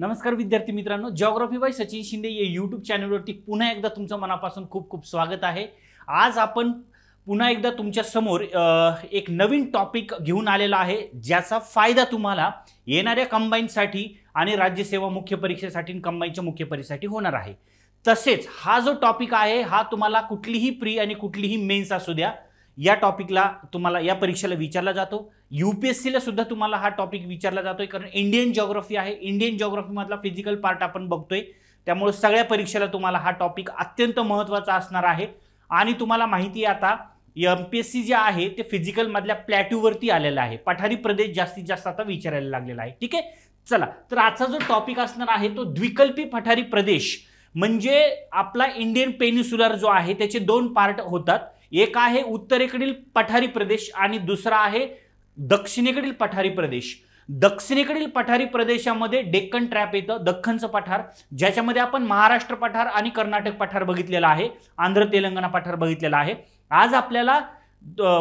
नमस्कार विद्यार्थी मित्रांनो जॉग्रफी बाय सचिन शिंदे या यूट्यूब चॅनलवरती पुन्हा एकदा तुमचं मनापासून खूप खूप स्वागत आहे आज आपण पुन्हा एकदा तुमच्या समोर एक नवीन टॉपिक घेऊन आलेला आहे ज्याचा फायदा तुम्हाला येणाऱ्या कंबाईनसाठी आणि राज्यसेवा मुख्य परीक्षेसाठी कंबाईनच्या मुख्य परीक्षेसाठी होणार आहे तसेच हा जो टॉपिक आहे हा तुम्हाला कुठलीही प्री आणि कुठलीही मेन्स असू द्या या टॉपिकला तुम्हाला या परीक्षेला विचारला जातो यू पी एस सीला सुद्धा तुम्हाला हा टॉपिक विचारला जातोय कारण इंडियन जॉग्रफी आहे इंडियन जॉग्रफीमधला फिजिकल पार्ट आपण बघतोय त्यामुळे सगळ्या परीक्षेला तुम्हाला हा टॉपिक अत्यंत महत्त्वाचा असणार आहे आणि तुम्हाला माहिती आहे आता एम पी एस सी जे आहे ते फिजिकलमधल्या प्लॅट्यूवरती आलेलं आहे पठारी प्रदेश जास्तीत जास्त आता विचारायला लागलेला आहे ठीक आहे चला तर आजचा जो टॉपिक असणार आहे तो द्विकल्पी पठारी प्रदेश म्हणजे आपला इंडियन पेनिसुलर जो आहे त्याचे दोन पार्ट होतात एक आहे उत्तरेकडील पठारी प्रदेश आणि दुसरा आहे दक्षिणेकडील पठारी प्रदेश दक्षिणेकडील पठारी प्रदेशामध्ये डेक्कन ट्रॅप येतं दख्खनचं पठार ज्याच्यामध्ये आपण महाराष्ट्र पठार आणि कर्नाटक पठार बघितलेलं आहे आंध्र तेलंगणा पठार बघितलेला आहे आज आपल्याला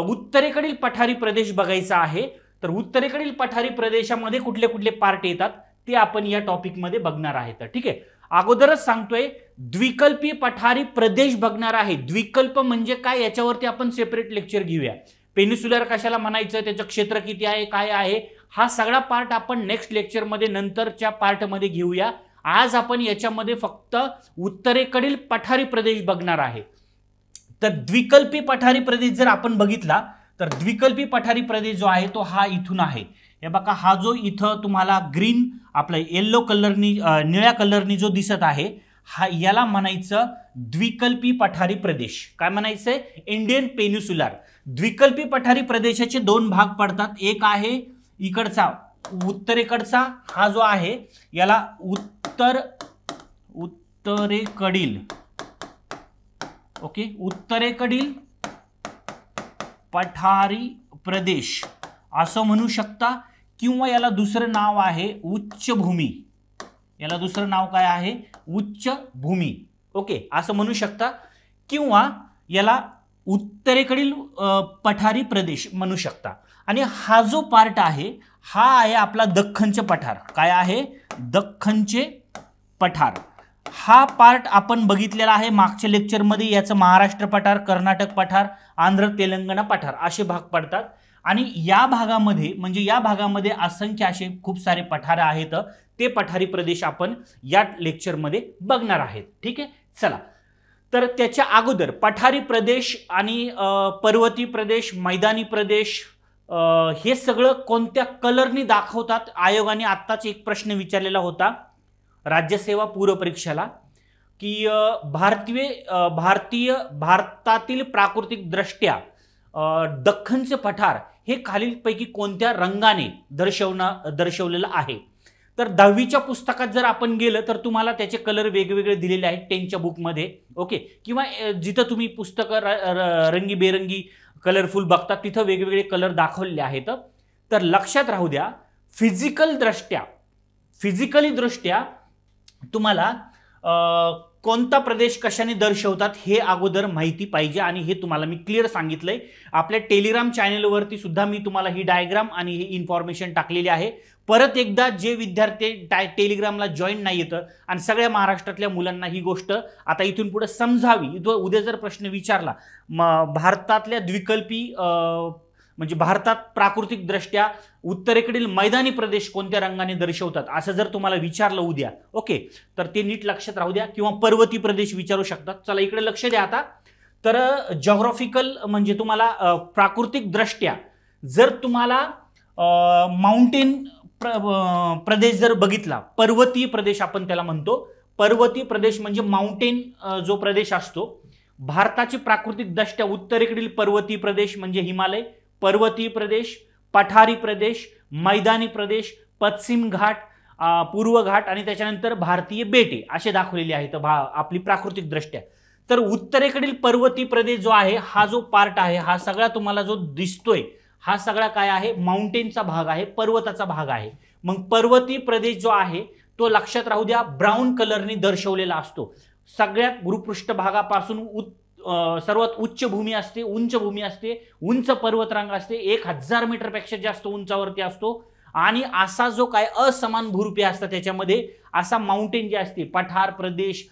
उत्तरेकडील पठारी प्रदेश बघायचा आहे तर उत्तरेकडील पठारी प्रदेशामध्ये कुठले कुठले पार्ट येतात ते आपण या टॉपिकमध्ये बघणार आहेत ठीक आहे अगोदरच सांगतोय द्विकल्पी पठारी प्रदेश बघणार आहे द्विकल्प म्हणजे काय याच्यावरती आपण सेपरेट लेक्चर घेऊया पेनिसुलर कशाला म्हणायचं त्याचं क्षेत्र किती आहे काय आहे हा सगळा पार्ट आपण नेक्स्ट लेक्चरमध्ये नंतरच्या पार्टमध्ये घेऊया आज आपण याच्यामध्ये फक्त उत्तरेकडील पठारी प्रदेश बघणार आहे तर द्विकल्पी पठारी प्रदेश जर आपण बघितला तर द्विकल्पी पठारी प्रदेश जो आहे तो हा इथून आहे हे बघा हा जो इथं तुम्हाला ग्रीन आपला येल्लो कलरनी निळ्या कलरनी जो दिसत आहे हा याला म्हणायचं द्विकल्पी पठारी प्रदेश काय म्हणायचं आहे इंडियन पेन्युसुलर द्विकल्पी पठारी प्रदेशाचे दोन भाग पडतात एक आहे इकडचा उत्तरेकडचा हा जो आहे याला उत्तर उत्तरेकडील ओके उत्तरेकडील पठारी प्रदेश असं म्हणू शकता किंवा याला दुसरं नाव आहे उच्चभूमी याला दुसरं नाव काय आहे उच्च भूमी ओके असं म्हणू शकता किंवा याला उत्तरेकडील पठारी प्रदेश म्हणू शकता आणि हा जो पार्ट आहे हा आहे आपला दख्खनचे पठार काय आहे दख्खनचे पठार हा पार्ट आपण बघितलेला आहे मागच्या लेक्चरमध्ये याचं महाराष्ट्र पठार कर्नाटक पठार आंध्र तेलंगणा पठार असे भाग पडतात आणि या भागामध्ये म्हणजे या भागामध्ये असंख्य असे खूप सारे पठार आहेत ते पठारी प्रदेश आपण या लेक्चरमध्ये बघणार आहेत ठीक आहे चला तर त्याच्या अगोदर पठारी प्रदेश आणि पर्वती प्रदेश मैदानी प्रदेश हे सगळं कोणत्या कलरनी दाखवतात आयोगाने आत्ताच एक प्रश्न विचारलेला होता राज्यसेवा पूर्वपरीक्षेला की भारतीय भारतीय भारतातील प्राकृतिक दृष्ट्या दख्खनचे पठार हे खालीलपैकी कोणत्या रंगाने दर्शवना दर्शवलेलं आहे तर दहावीच्या पुस्तकात जर आपण गेलं तर तुम्हाला त्याचे कलर वेगवेगळे दिलेले आहेत टेनच्या बुकमध्ये ओके किंवा जिथं तुम्ही पुस्तकं रंगीबेरंगी कलरफुल बघता तिथं वेगवेगळे कलर दाखवलेले आहेत तर लक्षात राहू द्या फिजिकल दृष्ट्या फिजिकली दृष्ट्या तुम्हाला कोणता प्रदेश कशाने दर्शवतात हे अगोदर माहिती पाहिजे आणि हे तुम्हाला मी क्लिअर सांगितलंय आपल्या टेलिग्राम चॅनेलवरती सुद्धा मी तुम्हाला ही डायग्राम आणि ही इन्फॉर्मेशन टाकलेली आहे परत एकदा जे विद्यार्थी टाय टेलिग्रामला जॉईन नाही येतं आणि सगळ्या महाराष्ट्रातल्या मुलांना ही गोष्ट आता इथून पुढे समजावी उद्या जर प्रश्न विचारला म भारतातल्या द्विकल्पी म्हणजे भारतात प्राकृतिकदृष्ट्या उत्तरेकडील मैदानी प्रदेश कोणत्या रंगाने दर्शवतात असं जर तुम्हाला विचारलं उद्या ओके तर ते नीट लक्षात राहू द्या किंवा पर्वती प्रदेश विचारू शकतात चला इकडे लक्ष द्या आता तर जॉग्रॉफिकल म्हणजे तुम्हाला प्राकृतिकदृष्ट्या जर तुम्हाला माउंटेन प्र प्रदेश जर बघितला पर्वतीय प्रदेश आपण त्याला म्हणतो पर्वतीय प्रदेश म्हणजे माउंटेन जो प्रदेश असतो भारताची दृष्ट्या उत्तरेकडील पर्वतीय प्रदेश म्हणजे हिमालय पर्वतीय प्रदेश पठारी प्रदेश मैदानी प्रदेश पश्चिम घाट पूर्व घाट आणि त्याच्यानंतर भारतीय बेटे असे दाखवलेले आहेत भा आपली दृष्ट्या तर उत्तरेकडील पर्वती प्रदेश जो आहे हा जो पार्ट आहे हा सगळा तुम्हाला जो दिसतोय हा सगळा काय आहे माउंटेनचा भाग आहे पर्वताचा भाग आहे मग पर्वती प्रदेश जो आहे तो लक्षात राहू द्या ब्राऊन कलरने दर्शवलेला असतो सगळ्यात भागापासून उत् सर्वात उच्च भूमी असते उंच भूमी असते उंच पर्वतरांग असते एक हजार मीटरपेक्षा जास्त उंचावरती असतो आणि असा जो काय असमान भूरूपे असतात त्याच्यामध्ये असा माउंटेन जे असते पठार प्रदेश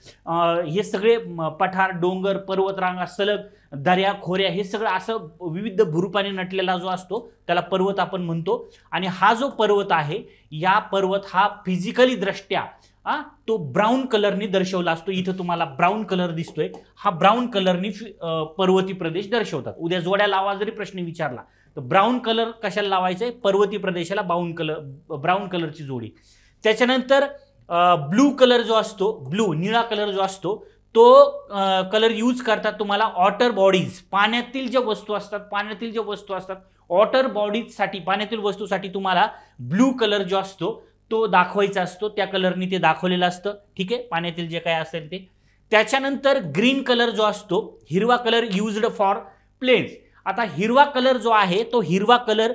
हे सगळे पठार डोंगर पर्वतरांगा सलग दर्या खोऱ्या हे सगळं असं विविध भूरूपाने नटलेला जो असतो त्याला पर्वत आपण म्हणतो आणि हा जो पर्वत आहे या पर्वत हा फिजिकली दृष्ट्या हा तो ब्राऊन कलरनी दर्शवला असतो इथं तुम्हाला ब्राऊन कलर दिसतोय हा ब्राऊन कलरनी पर्वती प्रदेश दर्शवतात उद्या जोड्या लावा जरी प्रश्न विचारला तर ब्राऊन कलर कशाला लावायचा आहे पर्वती प्रदेशाला बाऊन कलर ब्राऊन कलरची जोडी त्याच्यानंतर ब्लू कलर जो असतो ब्लू निळा कलर जो असतो तो कलर यूज करतात तुम्हाला ऑटर बॉडीज पाण्यातील ज्या वस्तू असतात पाण्यातील ज्या वस्तू असतात ऑटर बॉडीजसाठी पाण्यातील वस्तूसाठी तुम्हाला ब्लू कलर जो असतो तो दाखवायचा असतो त्या कलरनी ते दाखवलेलं असतं ठीक आहे पाण्यातील जे काय असेल ते त्याच्यानंतर ग्रीन कलर जो असतो हिरवा कलर युज्ड फॉर प्लेन्स आता हिरवा कलर जो आहे तो हिरवा कलर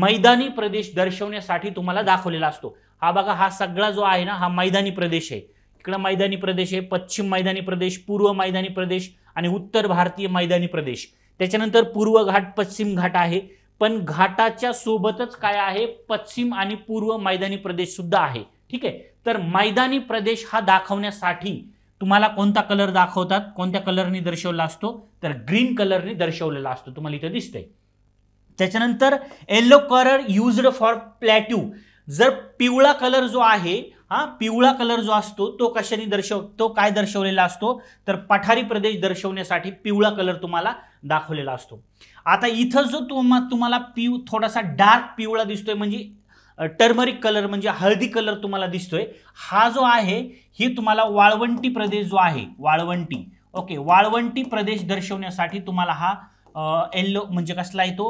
मैदानी प्रदेश दर्शवण्यासाठी तुम्हाला दाखवलेला असतो हा बघा हा सगळा जो आहे ना हा मैदानी प्रदेश आहे इकडं मैदानी प्रदेश आहे पश्चिम मैदानी प्रदेश पूर्व मैदानी प्रदेश आणि उत्तर भारतीय मैदानी प्रदेश त्याच्यानंतर पूर्व घाट पश्चिम घाट आहे पण घाटाच्या सोबतच काय आहे पश्चिम आणि पूर्व मैदानी प्रदेश सुद्धा आहे ठीक आहे तर मैदानी प्रदेश हा दाखवण्यासाठी तुम्हाला कोणता कलर दाखवतात कोणत्या कलरनी दर्शवला असतो तर ग्रीन कलरने दर्शवलेला असतो तुम्हाला इथं दिसतंय त्याच्यानंतर yellow colour used for plateau जर पिवळा कलर जो आहे हा पिवळा कलर जो असतो तो कशाने दर्शव तो काय दर्शवलेला असतो तर पठारी प्रदेश दर्शवण्यासाठी पिवळा कलर तुम्हाला दाखवलेला असतो आता इथं जो तुम्हा तुम्हाला पिव थोडासा डार्क पिवळा दिसतोय म्हणजे टर्मरिक कलर म्हणजे हळदी कलर तुम्हाला दिसतोय हा जो आहे ही तुम्हाला वाळवंटी प्रदेश जो आहे वाळवंटी ओके वाळवंटी प्रदेश दर्शवण्यासाठी तुम्हाला हा येल्लो म्हणजे कसला येतो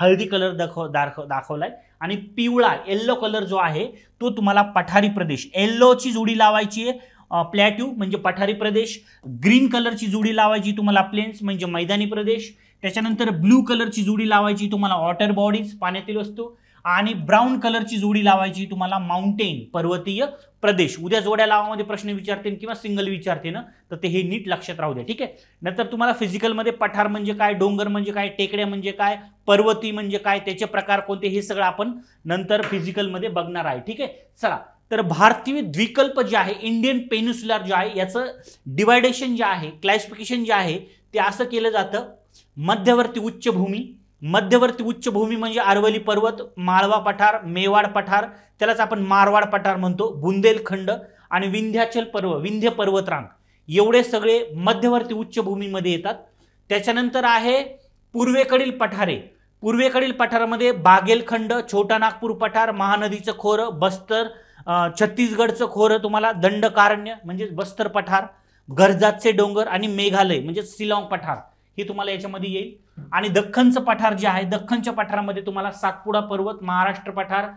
हळदी कलर दाखव दाखव दाखवलाय आणि पिवळा येल्लो कलर जो आहे तो तुम्हाला पठारी प्रदेश येल्लोची जोडी लावायची आहे प्लॅट्यू म्हणजे पठारी प्रदेश ग्रीन कलरची जोडी लावायची तुम्हाला प्लेन्स म्हणजे मैदानी प्रदेश त्याच्यानंतर ब्लू कलरची जोडी लावायची तुम्हाला वॉटर बॉडीज पाण्यातील वस्तू आणि ब्राऊन कलरची जोडी लावायची तुम्हाला माउंटेन पर्वतीय प्रदेश उद्या जोड्या लावामध्ये प्रश्न विचारते किंवा सिंगल विचारते तर ते हे नीट लक्षात राहू द्या ठीक आहे नंतर तुम्हाला फिजिकलमध्ये पठार म्हणजे काय डोंगर म्हणजे काय टेकड्या म्हणजे काय पर्वती म्हणजे काय त्याचे प्रकार कोणते हे सगळं आपण नंतर फिजिकलमध्ये बघणार आहे ठीक आहे चला तर भारतीय द्विकल्प जे आहे इंडियन पेन्युसुलर जे आहे याचं डिवायडेशन जे आहे क्लासिफिकेशन जे आहे ते असं केलं जातं मध्यवर्ती उच्चभूमी मध्यवर्ती उच्चभूमी म्हणजे अरवली पर्वत माळवा पठार मेवाड पठार त्यालाच आपण मारवाड पठार म्हणतो बुंदेलखंड आणि विंध्याचल पर्व विंध्य पर्वतरांग एवढे सगळे मध्यवर्ती उच्चभूमीमध्ये येतात त्याच्यानंतर आहे पूर्वेकडील पठारे पूर्वेकडील पठारामध्ये बागेलखंड छोटा नागपूर पठार महानदीचं खोरं बस्तर छत्तीसगडचं खोरं तुम्हाला दंडकारण्य म्हणजे बस्तर पठार गरजातचे डोंगर आणि मेघालय म्हणजे सिलाँग पठार हे तुम्हाला याच्यामध्ये येईल आणि दख्खनचं पठार जे आहे दख्खनच्या पठारामध्ये तुम्हाला सातपुडा पर्वत महाराष्ट्र पठार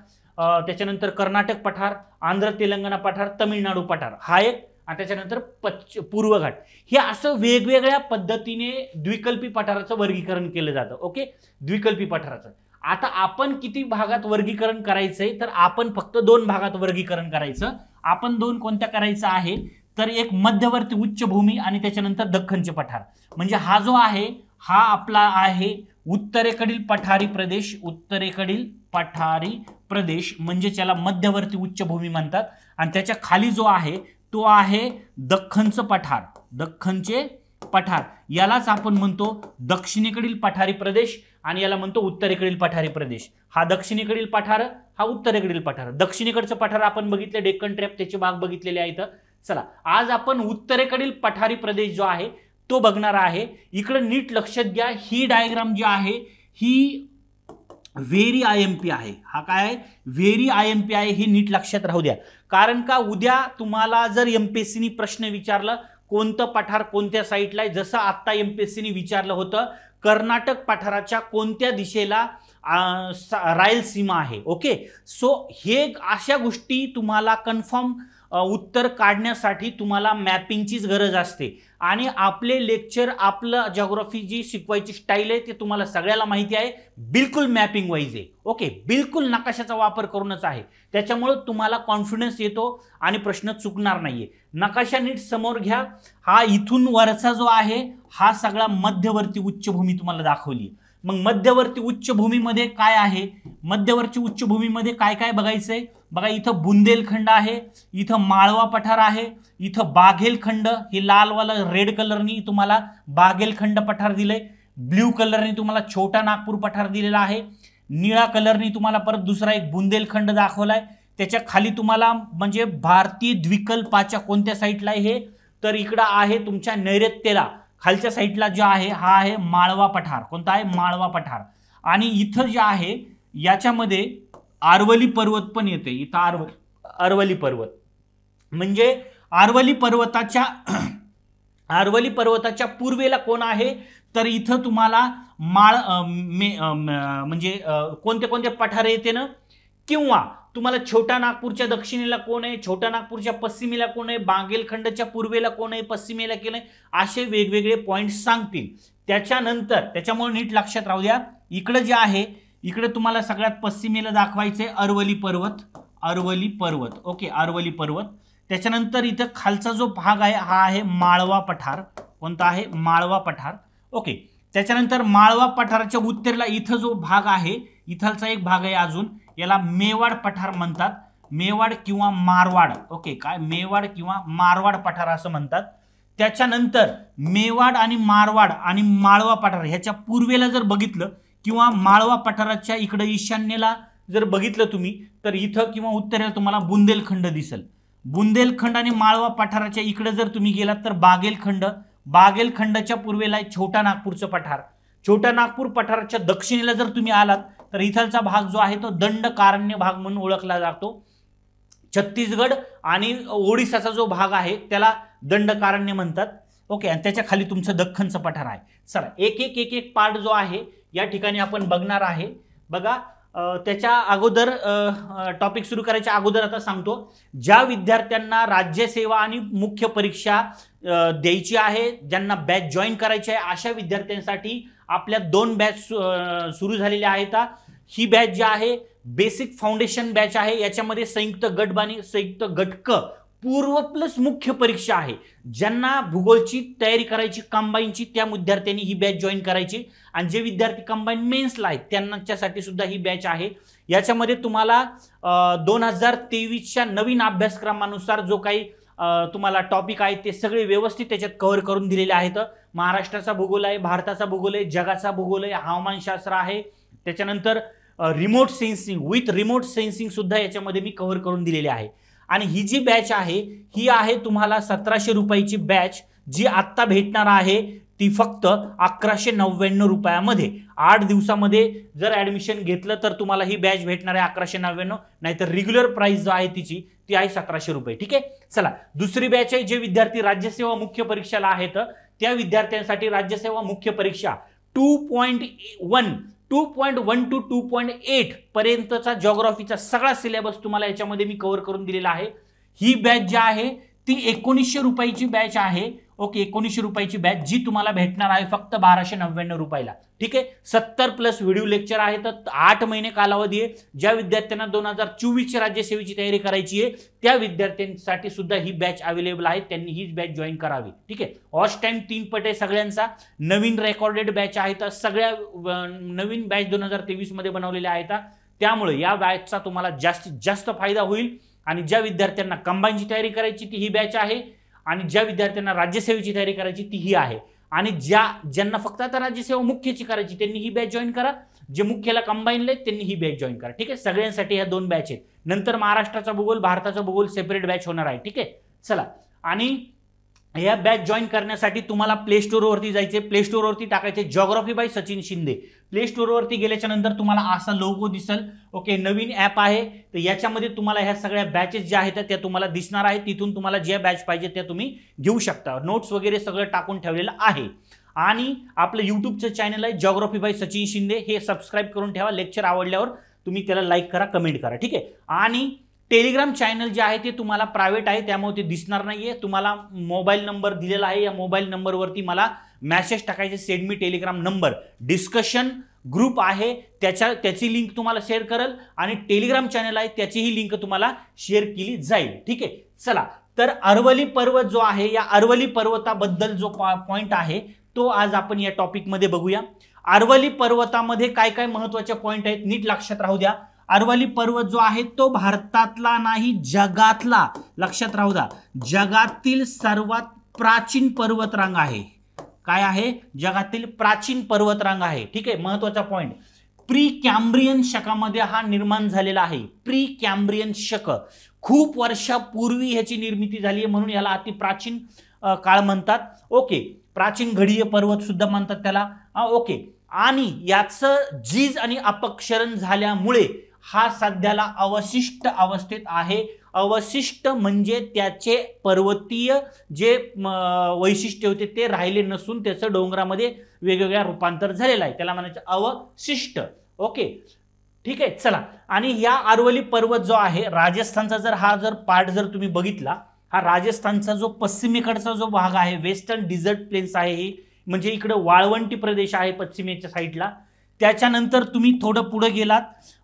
त्याच्यानंतर कर्नाटक पठार आंध्र तेलंगणा पठार तमिळनाडू पठार हा एक आणि त्याच्यानंतर पश्च पूर्व घाट हे असं वेगवेगळ्या पद्धतीने द्विकल्पी पठाराचं वर्गीकरण केलं जातं ओके द्विकल्पी पठाराचं आता आपण किती भागात वर्गीकरण करायचंय तर आपण फक्त दोन भागात वर्गीकरण करायचं आपण दोन कोणत्या करायचं आहे तर एक मध्यवर्ती उच्चभूमी आणि त्याच्यानंतर दख्खनचे पठार म्हणजे हा जो आहे हा आपला आहे उत्तरेकडील पठारी प्रदेश उत्तरेकडील पठारी प्रदेश म्हणजे त्याला मध्यवर्ती उच्चभूमी म्हणतात आणि त्याच्या खाली जो आहे तो आहे दख्खनचं पठार दख्खनचे पठार यालाच आपण म्हणतो दक्षिणेकडील पठारी प्रदेश आणि याला म्हणतो उत्तरेकडील पठारी प्रदेश हा दक्षिणेकडील पठार हा उत्तरेकडील पठार दक्षिणेकडचं पठार आपण बघितलं डेक्कन ट्रॅप त्याचे भाग बघितलेले आहेत चला आज आपण उत्तरेकडील पठारी प्रदेश जो आहे तो बघणार आहे इकडं नीट लक्षात घ्या ही डायग्राम जी आहे ही व्हेरी आय एम पी आहे हा काय आहे व्हेरी आय एम पी आहे ही नीट लक्षात राहू द्या कारण का उद्या तुम्हाला जर एम पी एस सीनी प्रश्न विचारलं कोणतं पठार कोणत्या साईडला आहे जसं आत्ता एम पी एस सीनी विचारलं होतं कर्नाटक पठाराच्या कोणत्या दिशेला रायलसीमा आहे ओके सो हे अशा गोष्टी तुम्हाला कन्फर्म उत्तर काढण्यासाठी तुम्हाला मॅपिंगचीच गरज असते आणि आपले लेक्चर आपलं जॉग्रफी जी शिकवायची स्टाईल आहे ते तुम्हाला सगळ्याला माहिती आहे बिलकुल मॅपिंग वाईज आहे ओके बिलकुल नकाशाचा वापर करूनच आहे त्याच्यामुळं तुम्हाला कॉन्फिडन्स येतो आणि प्रश्न चुकणार नाहीये नकाशा नीट समोर घ्या हा इथून वरचा जो आहे हा सगळा मध्यवर्ती उच्चभूमी तुम्हाला दाखवली मग मध्यवर्ती उच्चभूमीमध्ये काय आहे मध्यवर्ती उच्चभूमीमध्ये काय काय बघायचंय बघा इथं बुंदेलखंड आहे इथं माळवा पठार आहे इथं बाघेलखंड हे लालवाला रेड कलरनी तुम्हाला बाघेलखंड पठार दिलंय ब्ल्यू कलरनी तुम्हाला छोटा नागपूर पठार दिलेला आहे निळा कलरनी तुम्हाला परत दुसरा एक बुंदेलखंड दाखवलाय त्याच्या खाली तुम्हाला म्हणजे भारतीय द्विकल्पाच्या कोणत्या साईडला हे तर इकडं आहे तुमच्या नैऋत्येला खालच्या साईडला जो आहे हा आहे माळवा पठार कोणता आहे माळवा पठार आणि इथं जे आहे याच्यामध्ये आरवली पर्वत पण येते इथं आरव आरवली पर्वत म्हणजे आरवली पर्वताच्या आरवली पर्वताच्या पूर्वेला कोण आहे तर इथं तुम्हाला माळ म्हणजे कोणते कोणते पठारे येते ना किंवा तुम्हाला छोटा नागपूरच्या दक्षिणेला कोण आहे छोटा नागपूरच्या पश्चिमेला कोण आहे बांगेलखंडच्या पूर्वेला कोण आहे पश्चिमेला कोण आहे असे वेगवेगळे पॉईंट सांगतील त्याच्यानंतर त्याच्यामुळे नीट लक्षात राहू द्या इकडं जे आहे इकडे तुम्हाला सगळ्यात पश्चिमेला दाखवायचे अरवली पर्वत अरवली पर्वत ओके अरवली पर्वत त्याच्यानंतर इथं खालचा जो भाग आहे हा आहे माळवा पठार कोणता आहे माळवा पठार ओके त्याच्यानंतर माळवा पठाराच्या उत्तरेला इथं जो भाग आहे इथलचा एक भाग आहे अजून याला मेवाड पठार म्हणतात मेवाड किंवा मारवाड ओके काय मेवाड किंवा मारवाड पठार असं म्हणतात त्याच्यानंतर मेवाड आणि मारवाड आणि माळवा पठार ह्याच्या पूर्वेला जर बघितलं किंवा माळवा पठाराच्या इकडं ईशान्येला जर बघितलं तुम्ही तर इथं किंवा उत्तरेला तुम्हाला बुंदेलखंड दिसेल बुंदेलखंड आणि माळवा पठाराच्या इकडे जर तुम्ही गेलात तर बागेलखंड बागेलखंडाच्या पूर्वेला आहे छोटा नागपूरचं पठार छोटा नागपूर पठाराच्या दक्षिणेला जर तुम्ही आलात तर इथलचा भाग जो आहे तो दंडकारण्य भाग म्हणून ओळखला जातो छत्तीसगड आणि ओडिसाचा जो भाग आहे त्याला दंडकारण्य म्हणतात ओके आणि त्याच्या खाली तुमचं दख्खनचं पठार आहे सर एक एक एक एक पार्ट जो आहे या ठिकाणी आपण बघणार आहे बघा त्याच्या अगोदर टॉपिक सुरू करायच्या अगोदर आता सांगतो ज्या विद्यार्थ्यांना राज्यसेवा आणि मुख्य परीक्षा द्यायची आहे ज्यांना बॅच जॉईन करायची आहे अशा विद्यार्थ्यांसाठी आपल्या दोन बॅच सुरू झालेल्या आहेत ही बॅच जी आहे बेसिक फाउंडेशन बॅच आहे याच्यामध्ये संयुक्त गट संयुक्त गटक पूर्व प्लस मुख्य परीक्षा आहे ज्यांना भूगोलची तयारी करायची कंबाईनची त्या विद्यार्थ्यांनी ही बॅच जॉईन करायची आणि जे विद्यार्थी कंबाईन मेन्सला आहेत त्यांच्यासाठी सुद्धा ही बॅच आहे याच्यामध्ये तुम्हाला दोन हजार तेवीसच्या नवीन अभ्यासक्रमानुसार जो काही तुम्हाला टॉपिक आहे ते सगळे व्यवस्थित त्याच्यात कव्हर करून दिलेले आहेत महाराष्ट्राचा भूगोल आहे भारताचा भूगोल आहे जगाचा भूगोल आहे हवामानशास्त्र आहे त्याच्यानंतर remote sensing with remote sensing सुद्धा याच्यामध्ये मी कव्हर करून दिलेले आहे आणि ही जी बॅच आहे ही आहे तुम्हाला सतराशे रुपयाची बॅच जी आत्ता भेटणार आहे ती फक्त अकराशे नव्याण्णव रुपयामध्ये आठ दिवसामध्ये जर ॲडमिशन घेतलं तर तुम्हाला ही बॅच भेटणार आहे अकराशे नव्याण्णव नाहीतर रेग्युलर प्राइस जो आहे तिची ती आहे सतराशे रुपये ठीक आहे चला दुसरी बॅच आहे जे विद्यार्थी राज्यसेवा मुख्य परीक्षेला आहेत त्या विद्यार्थ्यांसाठी राज्यसेवा मुख्य परीक्षा two point one two point one two two point eight पर्यंतचा जॉग्रॉफीचा सगळा सिलेबस तुम्हाला याच्यामध्ये मी कव्हर करून दिलेला आहे ही बॅच जी आहे ती एकोणीसशे रुपयाची बॅच आहे ओके एकोणीसशे रुपयाची बॅच जी तुम्हाला भेटणार आहे फक्त बाराशे नव्याण्णव रुपयाला ठीक आहे सत्तर प्लस व्हिडिओ लेक्चर आहे तर आठ महिने कालावधी आहे ज्या विद्यार्थ्यांना दोन हजार चोवीसच्या राज्यसेवेची तयारी करायची आहे त्या विद्यार्थ्यांसाठी सुद्धा ही बॅच अवेलेबल आहे त्यांनी हीच बॅच जॉईन करावी ठीक आहे ऑस्ट टाइम तीन पट सगळ्यांचा नवीन रेकॉर्डेड बॅच आहे तर सगळ्या नवीन बॅच दोन हजार तेवीसमध्ये बनवलेल्या आहेत त्यामुळे या बॅचचा तुम्हाला जास्तीत जास्त फायदा होईल आणि ज्या विद्यार्थ्यांना कंबाईनची तयारी करायची ती ही बॅच आहे आणि ज्या विद्यार्थ्यांना राज्यसेवेची तयारी करायची तीही आहे आणि ज्या ज्यांना फक्त आता राज्यसेवा मुख्यची करायची त्यांनी ही बॅच जॉईन करा जे मुख्यला कंबाईन आहेत त्यांनी ही बॅच जॉईन करा ठीक आहे सगळ्यांसाठी ह्या दोन बॅच आहेत नंतर महाराष्ट्राचा भूगोल भारताचा भूगोल सेपरेट बॅच होणार आहे ठीक आहे चला आणि या बॅच जॉईन करण्यासाठी तुम्हाला प्ले स्टोअरवरती जायचे प्ले स्टोअरवरती टाकायचे geography by Sachin Shinde play स्टोअरवरती गेल्याच्या नंतर तुम्हाला असा लोगो दिसल ओके नवीन ॲप आहे तर याच्यामध्ये तुम्हाला ह्या सगळ्या बॅचेस ज्या आहेत त्या तुम्हाला दिसणार आहेत तिथून तुम्हाला ज्या बॅच पाहिजे त्या तुम्ही घेऊ शकता नोट्स वगैरे सगळं टाकून ठेवलेलं आहे आणि आपलं यूट्यूबचं चॅनल आहे जॉग्रॉफी बाय सचिन शिंदे हे सबस्क्राईब करून ठेवा लेक्चर आवडल्यावर तुम्ही त्याला लाईक करा कमेंट करा ठीक आहे आणि टेलिग्राम चॅनल जे आहे ते तुम्हाला प्रायव्हेट आहे त्यामुळे ते दिसणार नाहीये तुम्हाला मोबाईल नंबर दिलेला आहे या मोबाईल नंबरवरती मला मेसेज टाकायचे सेंड मी टेलिग्राम नंबर डिस्कशन ग्रुप आहे त्याच्या त्याची लिंक तुम्हाला शेअर करेल आणि टेलिग्राम चॅनल आहे त्याचीही लिंक तुम्हाला शेअर केली जाईल ठीक आहे चला तर अरवली पर्वत जो आहे या अरवली पर्वताबद्दल जो पॉईंट आहे तो आज आपण या टॉपिकमध्ये बघूया अरवली पर्वतामध्ये काय काय महत्वाचे पॉईंट आहेत नीट लक्षात राहू द्या अरवली पर्वत जो आहे तो भारतातला नाही जगातला लक्षात राहू द्या जगातील सर्वात प्राचीन पर्वतरांग आहे काय आहे जगातील प्राचीन पर्वतरांग आहे ठीक आहे महत्वाचा पॉईंट प्री कॅम्ब्रियन शकामध्ये हा निर्माण झालेला आहे प्री कॅम्ब्रियन शक खूप वर्षापूर्वी ह्याची निर्मिती झाली आहे म्हणून याला प्राचीन काळ म्हणतात ओके प्राचीन घडीय पर्वत सुद्धा म्हणतात त्याला ओके आणि याचं जीज आणि अपक्षरण झाल्यामुळे हा सध्याला अवशिष्ट अवस्थेत आहे अवशिष्ट म्हणजे त्याचे पर्वतीय जे वैशिष्ट्य होते ते राहिले नसून त्याचं डोंगरामध्ये वेगवेगळ्या रूपांतर झालेलं आहे त्याला म्हणायचं अवशिष्ट ओके ठीक आहे चला आणि या अरवली पर्वत जो आहे राजस्थानचा जर हा जर पार्ट जर तुम्ही बघितला हा राजस्थानचा जो पश्चिमेकडचा जो भाग आहे वेस्टर्न डिझर्ट प्लेन्स आहे ही म्हणजे इकडे वाळवंटी प्रदेश आहे पश्चिमेच्या साईडला त्याच्यानंतर तुम्ही थोडं पुढे गेलात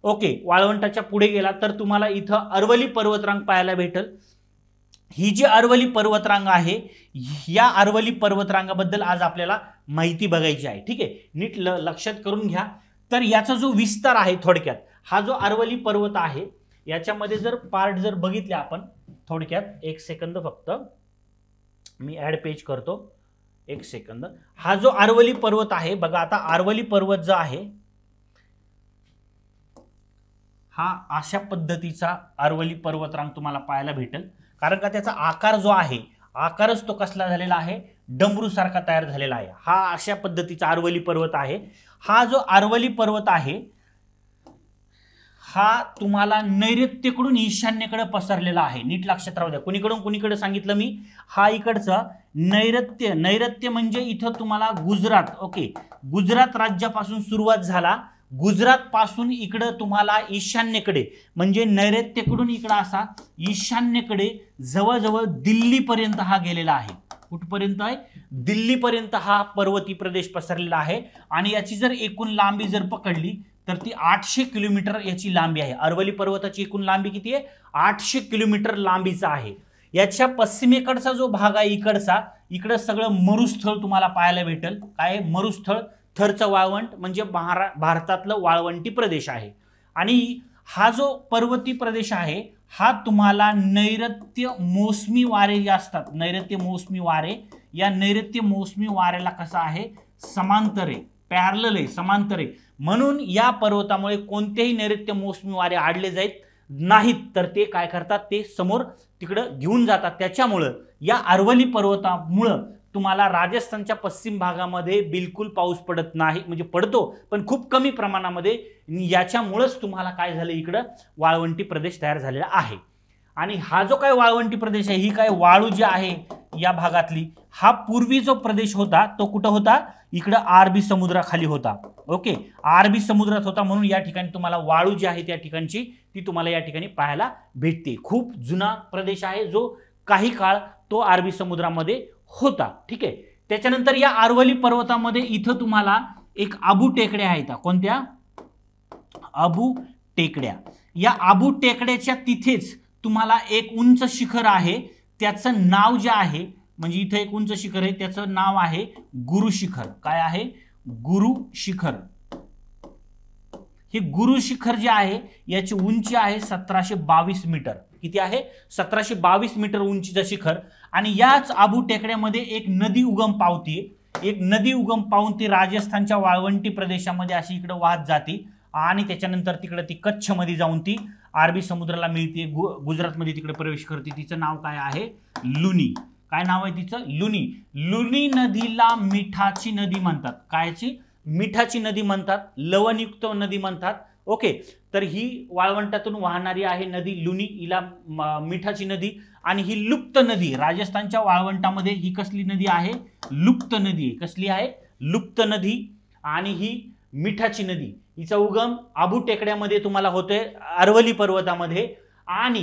ओके वाळवंटाच्या पुढे गेलात तर तुम्हाला इथं अरवली पर्वतरांग पाहायला भेटल ही जी अरवली पर्वतरांग आहे या अरवली पर्वतरांगाबद्दल आज आपल्याला माहिती बघायची आहे ठीक आहे नीट ल लक्षात करून घ्या तर याचा जो विस्तार आहे थोडक्यात हा जो अरवली पर्वत आहे याच्यामध्ये जर पार्ट जर बघितले आपण थोडक्यात एक सेकंद फक्त मी ॲड पेज करतो एक सेकंद हा जो आरवली पर्वत आहे बघा आता आरवली पर्वत जो आहे हा अशा पद्धतीचा आरवली रांग तुम्हाला पाहायला भेटेल कारण का त्याचा आकार जो आहे आकारच तो कसला झालेला आहे डमरूसारखा तयार झालेला आहे हा अशा पद्धतीचा आरवली पर्वत आहे हा जो आरवली पर्वत आहे हा तुम्हाला नैऋत्यकडून ईशान्येकडे पसरलेला आहे नीट लक्षात राहू द्या कुणीकडून कुणीकडे सांगितलं मी हा इकडचं नैऋत्य नैऋत्य म्हणजे इथं तुम्हाला गुजरात ओके गुजरात राज्यापासून सुरुवात झाला गुजरात पासून इकडं तुम्हाला ईशान्येकडे म्हणजे नैऋत्यकडून इकडं असा ईशान्येकडे जवळजवळ दिल्लीपर्यंत हा गेलेला आहे कुठपर्यंत आहे दिल्लीपर्यंत हा पर्वती प्रदेश पसरलेला आहे आणि याची जर एकूण लांबी जर पकडली तर ती आठशे किलोमीटर याची लांबी आहे अरवली पर्वताची एकूण लांबी किती आहे आठशे किलोमीटर लांबीचा आहे याच्या पश्चिमेकडचा जो भाग आहे इकडचा इकडं सगळं मरुस्थळ तुम्हाला पाहायला भेटेल काय मरुस्थळ थरचं वाळवंट म्हणजे महारा भारतातलं वाळवंटी प्रदेश आहे आणि हा जो पर्वती प्रदेश आहे हा तुम्हाला नैऋत्य मोसमी वारे जे असतात नैऋत्य मोसमी वारे या नैऋत्य मोसमी वाऱ्याला कसं आहे समांतरे आहे पॅरल आहे समांतर म्हणून या पर्वतामुळे कोणतेही नैऋत्य मोसमी वारे आडले जाईत नाहीत तर ते काय करतात ते समोर तिकडं घेऊन जातात त्याच्यामुळं या अरवली पर्वतामुळं तुम्हाला राजस्थानच्या पश्चिम भागामध्ये बिलकुल पाऊस पडत नाही म्हणजे पडतो पण खूप कमी प्रमाणामध्ये याच्यामुळंच तुम्हाला काय झालं इकडं वाळवंटी प्रदेश तयार झालेला आहे आणि हा जो काय वाळवंटी प्रदेश आहे ही काय वाळू जी आहे या भागातली हा पूर्वी जो प्रदेश होता तो कुठं होता इकडं आरबी समुद्राखाली होता ओके आरबी समुद्रात होता म्हणून या ठिकाणी तुम्हाला वाळू जी आहे त्या ठिकाणची ती तुम्हाला या ठिकाणी पाहायला भेटते खूप जुना प्रदेश आहे जो काही काळ तो आरबी समुद्रामध्ये होता ठीक आहे त्याच्यानंतर या आरवली पर्वतामध्ये इथं तुम्हाला एक आबू टेकड्या आहेत कोणत्या आबू टेकड्या या आबू टेकड्याच्या तिथेच तुम्हाला एक उंच शिखर आहे त्याचं नाव जे आहे म्हणजे इथं एक उंच शिखर आहे त्याचं नाव आहे गुरु शिखर काय आहे गुरु शिखर हे गुरु शिखर जे आहे याची उंची आहे सतराशे बावीस मीटर किती आहे सतराशे बावीस मीटर उंचीचं शिखर आणि याच आबू टेकड्यामध्ये एक नदी उगम पावती एक नदी उगम पावून ती राजस्थानच्या वाळवंटी प्रदेशामध्ये अशी इकडे वाहत जाते आणि त्याच्यानंतर तिकडे ती कच्छमध्ये जाऊन ती अरबी समुद्राला मिळते गु गुजरातमध्ये तिकडे प्रवेश करते तिचं नाव काय आहे लुनी काय नाव आहे तिचं लुनी लुनी नदीला मिठाची नदी म्हणतात कायची मिठाची नदी म्हणतात लवणयुक्त नदी म्हणतात ओके तर ही वाळवंटातून वाहणारी आहे नदी लुनी हिला मिठाची नदी आणि ही लुप्त नदी राजस्थानच्या वाळवंटामध्ये ही कसली नदी आहे लुप्त नदी कसली आहे लुप्त नदी आणि ही मिठाची नदी हिचा उगम आबू टेकड्यामध्ये तुम्हाला होतोय अरवली पर्वतामध्ये आणि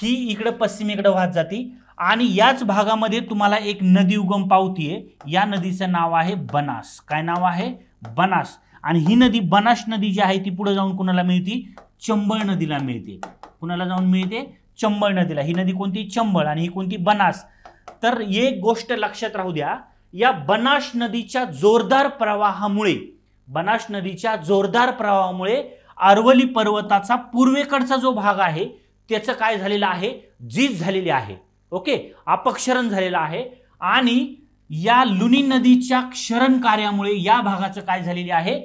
ही इकडं पश्चिमेकडे वाहत जाते आणि याच भागामध्ये तुम्हाला एक नदी उगम पावतीये या नदीचं नाव आहे बनास काय नाव आहे बनास आणि ही नदी बनास नदी जी आहे ती पुढे जाऊन कुणाला मिळते चंबळ नदीला मिळते कुणाला जाऊन मिळते चंबळ नदीला ही नदी कोणती चंबळ आणि ही कोणती बनास तर एक गोष्ट लक्षात राहू द्या या बनास नदीच्या जोरदार प्रवाहामुळे बनास नदीच्या जोरदार प्रवाहामुळे अरवली पर्वताचा पूर्वेकडचा जो भाग आहे त्याचं काय झालेलं आहे जीज झालेली आहे ओके अपक्षरण झालेलं आहे आणि या लुनी नदीच्या क्षरण कार्यामुळे या भागाचं काय झालेली आहे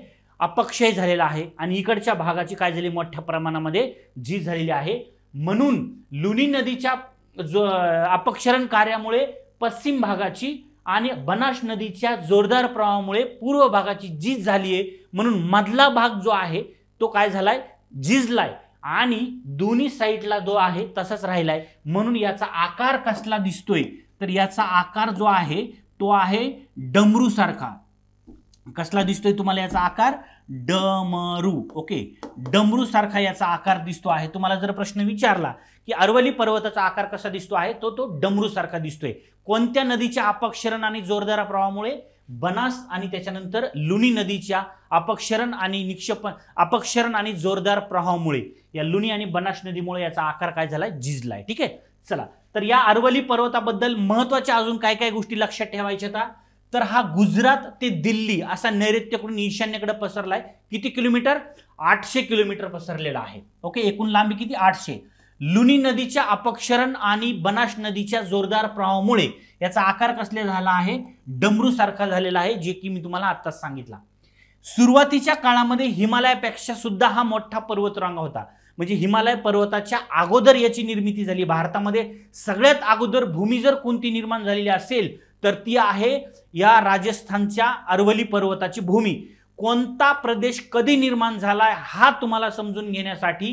अपक्षय झालेला आहे आणि इकडच्या भागाची काय झाली मोठ्या प्रमाणामध्ये जी झालेली आहे म्हणून लुनी नदीच्या जो अपक्षरण कार्यामुळे पश्चिम भागाची आणि बनास नदीच्या जोरदार प्रवाहामुळे पूर्व भागाची झीज झाली आहे म्हणून मधला भाग जो आहे तो काय झालाय झिजलाय आणि दोन्ही साईडला जो आहे तसाच राहिलाय म्हणून याचा आकार कसला दिसतोय तर याचा आकार जो आहे तो आहे डमरू सारखा कसला दिसतोय तुम्हाला याचा आकार डमरू ओके डमरू सारखा याचा आकार दिसतो आहे तुम्हाला जर प्रश्न विचारला की अरवली पर्वताचा आकार कसा दिसतो आहे तो तो डमरूसारखा दिसतोय कोणत्या नदीच्या अपक्षरण आणि जोरदार प्रवाहामुळे बनास आणि त्याच्यानंतर लुनी नदीच्या अपक्षरण आणि निक्षेपण अपक्षरण आणि जोरदार प्रवाहामुळे या लुणी आणि बनास नदीमुळे याचा आकार काय झाला झिजलाय ठीक आहे चला तर या अरवली पर्वताबद्दल महत्वाच्या अजून काय काय गोष्टी लक्षात ठेवायच्या होत्या तर हा गुजरात ते दिल्ली असा नैऋत्यकडून ईशान्येकडे पसरलाय किती किलोमीटर आठशे किलोमीटर पसरलेला आहे ओके एकूण लांबी किती आठशे लुनी नदीच्या अपक्षरण आणि बनाश नदीच्या जोरदार प्रवाहामुळे याचा आकार कसले झाला आहे डमरू सारखा झालेला आहे जे की मी तुम्हाला आत्ताच सांगितला सुरुवातीच्या काळामध्ये हिमालयापेक्षा सुद्धा हा मोठा पर्वतरांगा होता म्हणजे हिमालय पर्वताच्या अगोदर याची निर्मिती झाली भारतामध्ये सगळ्यात अगोदर भूमी जर कोणती निर्माण झालेली असेल तर ती आहे या राजस्थानच्या अरवली पर्वताची भूमी कोणता प्रदेश कधी निर्माण झाला हा तुम्हाला समजून घेण्यासाठी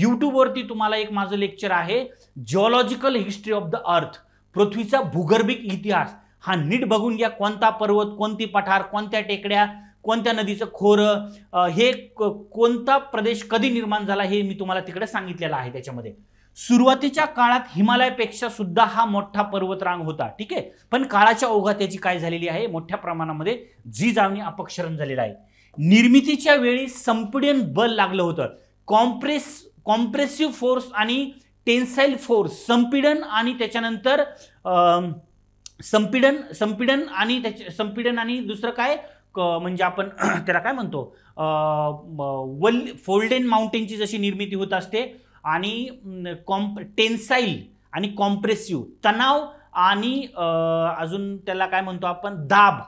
यूट्यूबवरती तुम्हाला एक माझं लेक्चर आहे geological history of the earth पृथ्वीचा भूगर्भिक इतिहास हा नीट बघून घ्या कोणता पर्वत कोणती पठार कोणत्या टेकड्या कोणत्या नदीचं खोरं हे कोणता प्रदेश कधी निर्माण झाला हे मी तुम्हाला तिकडे सांगितलेलं आहे त्याच्यामध्ये सुरुवातीच्या काळात हिमालयापेक्षा सुद्धा हा मोठा पर्वतरांग होता ठीक आहे पण काळाच्या ओघात त्याची काय झालेली आहे मोठ्या प्रमाणामध्ये जी जावणी अपक्षरण झालेलं आहे निर्मितीच्या वेळी संपीडन बल लागलं होतं कॉम्प्रेस कॉम्प्रेसिव्ह फोर्स आणि टेन्साईल फोर्स संपीडन आणि त्याच्यानंतर संपीडन संपीडन आणि त्याच्या संपीडन आणि दुसरं काय म्हणजे आपण त्याला काय म्हणतो वल फोल्डेन माउंटेनची जशी निर्मिती होत असते आणि कॉम्प टेन्साईल आणि कॉम्प्रेसिव्ह तणाव आणि अजून त्याला काय म्हणतो आपण दाब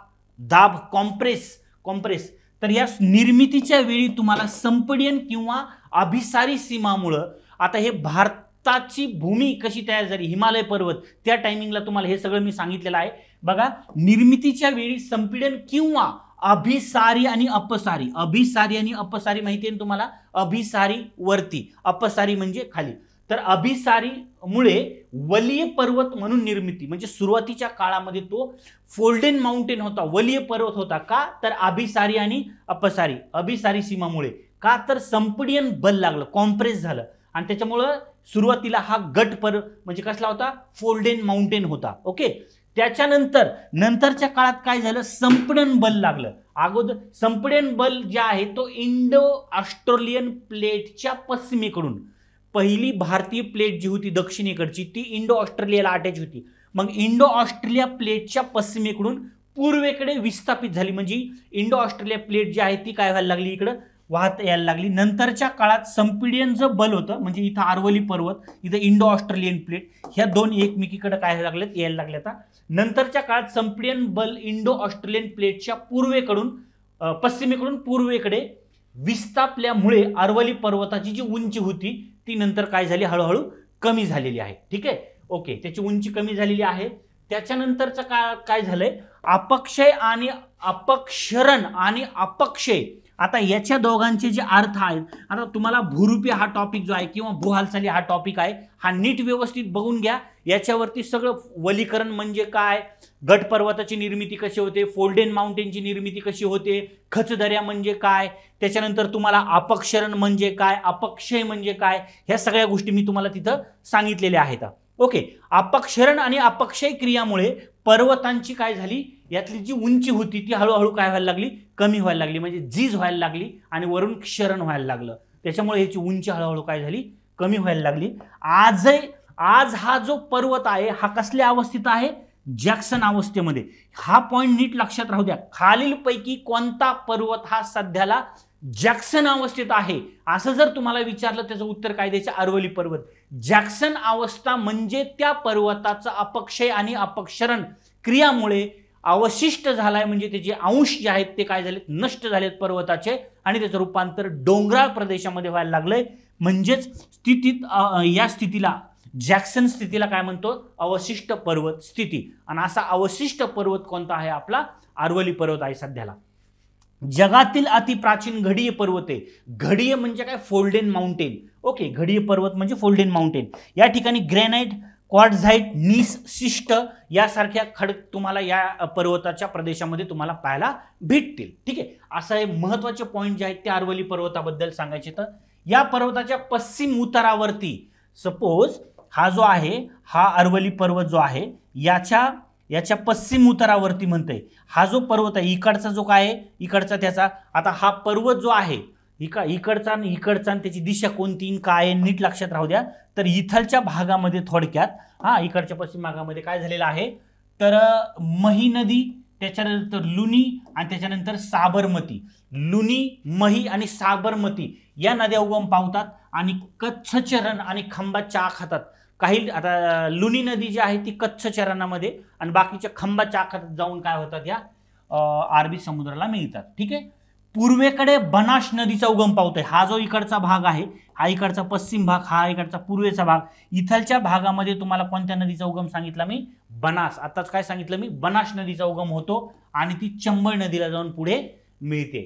दाब कॉम्प्रेस कॉम्प्रेस तर या निर्मितीच्या वेळी तुम्हाला संपडियन किंवा अभिसारी सीमामुळं आता हे भारताची भूमी कशी तयार झाली हिमालय पर्वत त्या टायमिंगला तुम्हाला हे सगळं मी सांगितलेलं आहे बघा निर्मितीच्या वेळी संपीडन किंवा अभिसारी आणि अपसारी अभिसारी आणि अपसारी माहिती आहे तुम्हाला अभिसारी वरती अपसारी म्हणजे खाली तर अभिसारी मुळे वलीय पर्वत म्हणून निर्मिती म्हणजे सुरुवातीच्या काळामध्ये तो फोल्डेन माउंटेन होता वलीय पर्वत होता का तर अभिसारी आणि अपसारी अभिसारी सीमामुळे का तर संपडियन बल लागलं कॉम्प्रेस झालं आणि त्याच्यामुळं सुरुवातीला हा गट पर म्हणजे कसला होता फोल्डेन माउंटेन होता ओके त्याच्यानंतर नंतरच्या काळात काय झालं संपडन बल लागलं अगोदर संपडन बल जे आहे तो इंडो ऑस्ट्रेलियन प्लेटच्या पश्चिमेकडून पहिली भारतीय प्लेट जी होती दक्षिणेकडची ती इंडो ऑस्ट्रेलियाला अटॅच होती मग इंडो ऑस्ट्रेलिया प्लेटच्या पश्चिमेकडून पूर्वेकडे विस्थापित झाली म्हणजे इंडो ऑस्ट्रेलिया प्लेट जी आहे ती काय व्हायला लागली इकडं वाहत यायला लागली नंतरच्या काळात संपिडियन जे बल होतं म्हणजे इथं आरवली पर्वत इथं इंडो ऑस्ट्रेलियन प्लेट ह्या दोन एकमेकीकडे काय लागल्यात यायला लागल्या आता नंतरच्या काळात संपिडियन बल इंडो ऑस्ट्रेलियन प्लेटच्या पूर्वेकडून पश्चिमेकडून पूर्वेकडे विस्थापल्यामुळे अरवली पर्वताची जी उंची होती ती नंतर काय झाली हळूहळू कमी झालेली आहे ठीक आहे ओके त्याची उंची कमी झालेली आहे त्याच्यानंतरचं का काय झालंय अपक्षय आणि अपक्षरण आणि अपक्षय आता याच्या दोघांचे जे अर्थ आहेत आता तुम्हाला भूरूपी हा टॉपिक जो आहे किंवा भूहालचाली हा टॉपिक आहे हा नीट व्यवस्थित बघून घ्या याच्यावरती सगळं वलीकरण म्हणजे काय गट पर्वताची निर्मिती कशी होते फोल्डेन माउंटेनची निर्मिती कशी होते खचदऱ्या म्हणजे काय त्याच्यानंतर तुम्हाला अपक्षरण म्हणजे काय अपक्षय म्हणजे काय ह्या सगळ्या गोष्टी मी तुम्हाला तिथं सांगितलेल्या आहेत ओके अपक्षरण आणि अपक्षय क्रियामुळे पर्वतांची काय झाली यातली जी उंची होती ती हळूहळू काय व्हायला लागली कमी व्हायला लागली म्हणजे झीज व्हायला लागली आणि वरून क्षरण व्हायला लागलं त्याच्यामुळे याची उंची हळूहळू काय झाली कमी व्हायला लागली आजही आज हा जो पर्वत आहे हा कसल्या अवस्थेत आहे जॅक्सन अवस्थेमध्ये हा पॉईंट नीट लक्षात राहू द्या खालीलपैकी कोणता पर्वत हा सध्याला जॅक्सन अवस्थेत आहे असं जर तुम्हाला विचारलं त्याचं उत्तर काय द्यायचं अरवली पर्वत जॅक्सन अवस्था म्हणजे त्या पर्वताचा अपक्षय आणि अपक्षरण क्रियामुळे अवशिष्ट झालाय म्हणजे त्याचे अंश जे आहेत ते काय झालेत नष्ट झालेत पर्वताचे आणि त्याचं रूपांतर डोंगराळ प्रदेशामध्ये व्हायला लागलंय म्हणजेच स्थितीत या स्थितीला जॅक्सन स्थितीला काय म्हणतो अवशिष्ट पर्वत स्थिती आणि असा अवशिष्ट पर्वत कोणता आहे आपला अरवली पर्वत आहे सध्याला जगातील अतिप्राचीन घडीय पर्वते घडीय म्हणजे काय फोल्डेन माउंटेन ओके घडीय पर्वत म्हणजे फोल्डेन माउंटेन या ठिकाणी ग्रॅनाइट क्वाडझाईट नीस शिष्ट यासारख्या खड तुम्हाला या पर्वताच्या प्रदेशामध्ये तुम्हाला पाहायला भेटतील ठीक आहे असं हे महत्त्वाचे पॉईंट जे आहेत ते अरवली पर्वताबद्दल सांगायचे तर या पर्वताच्या पश्चिम उतारावरती सपोज हा जो आहे हा अरवली पर्वत जो आहे याच्या याच्या पश्चिम उतारावरती म्हणते हा जो पर्वत आहे इकडचा जो काय आहे इकडचा त्याचा आता हा पर्वत जो आहे इका इकडचा आणि इकडचा आणि त्याची दिशा कोणती काय नीट लक्षात राहू द्या तर इथलच्या भागामध्ये थोडक्यात हा इकडच्या पश्चिम भागामध्ये काय झालेलं आहे तर मही नदी त्याच्यानंतर लुनी आणि त्याच्यानंतर साबरमती लुनी मही आणि साबरमती या नद्या उगम पावतात आणि कच्छ चरण आणि खंबा चहा खातात काही आता लुनी नदी जी आहे ती कच्छ चरणामध्ये आणि बाकीच्या खंबाच्या आखात जाऊन काय होतात या अरबी समुद्राला मिळतात ठीक आहे पूर्वेकडे बनाश नदीचा उगम पावतोय हा जो इकडचा भाग आहे हा इकडचा पश्चिम भाग हा इकडचा पूर्वेचा भाग इथलच्या भागामध्ये तुम्हाला कोणत्या नदीचा उगम सांगितला मी बनास आताच काय सांगितलं मी बनाश नदीचा उगम होतो आणि ती चंबळ नदीला जाऊन पुढे मिळते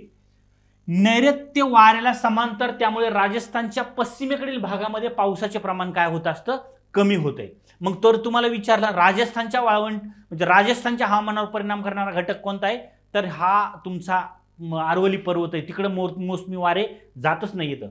नैऋत्य वाऱ्याला समांतर त्यामुळे राजस्थानच्या पश्चिमेकडील भागामध्ये पावसाचे प्रमाण काय होत असतं कमी होत आहे मग तर तुम्हाला विचारला राजस्थानच्या वाळवंट म्हणजे राजस्थानच्या हवामानावर परिणाम करणारा घटक कोणता आहे तर हा तुमचा आरवली पर्वत आहे तिकडं मोर मोसमी वारे जातच नाही येतं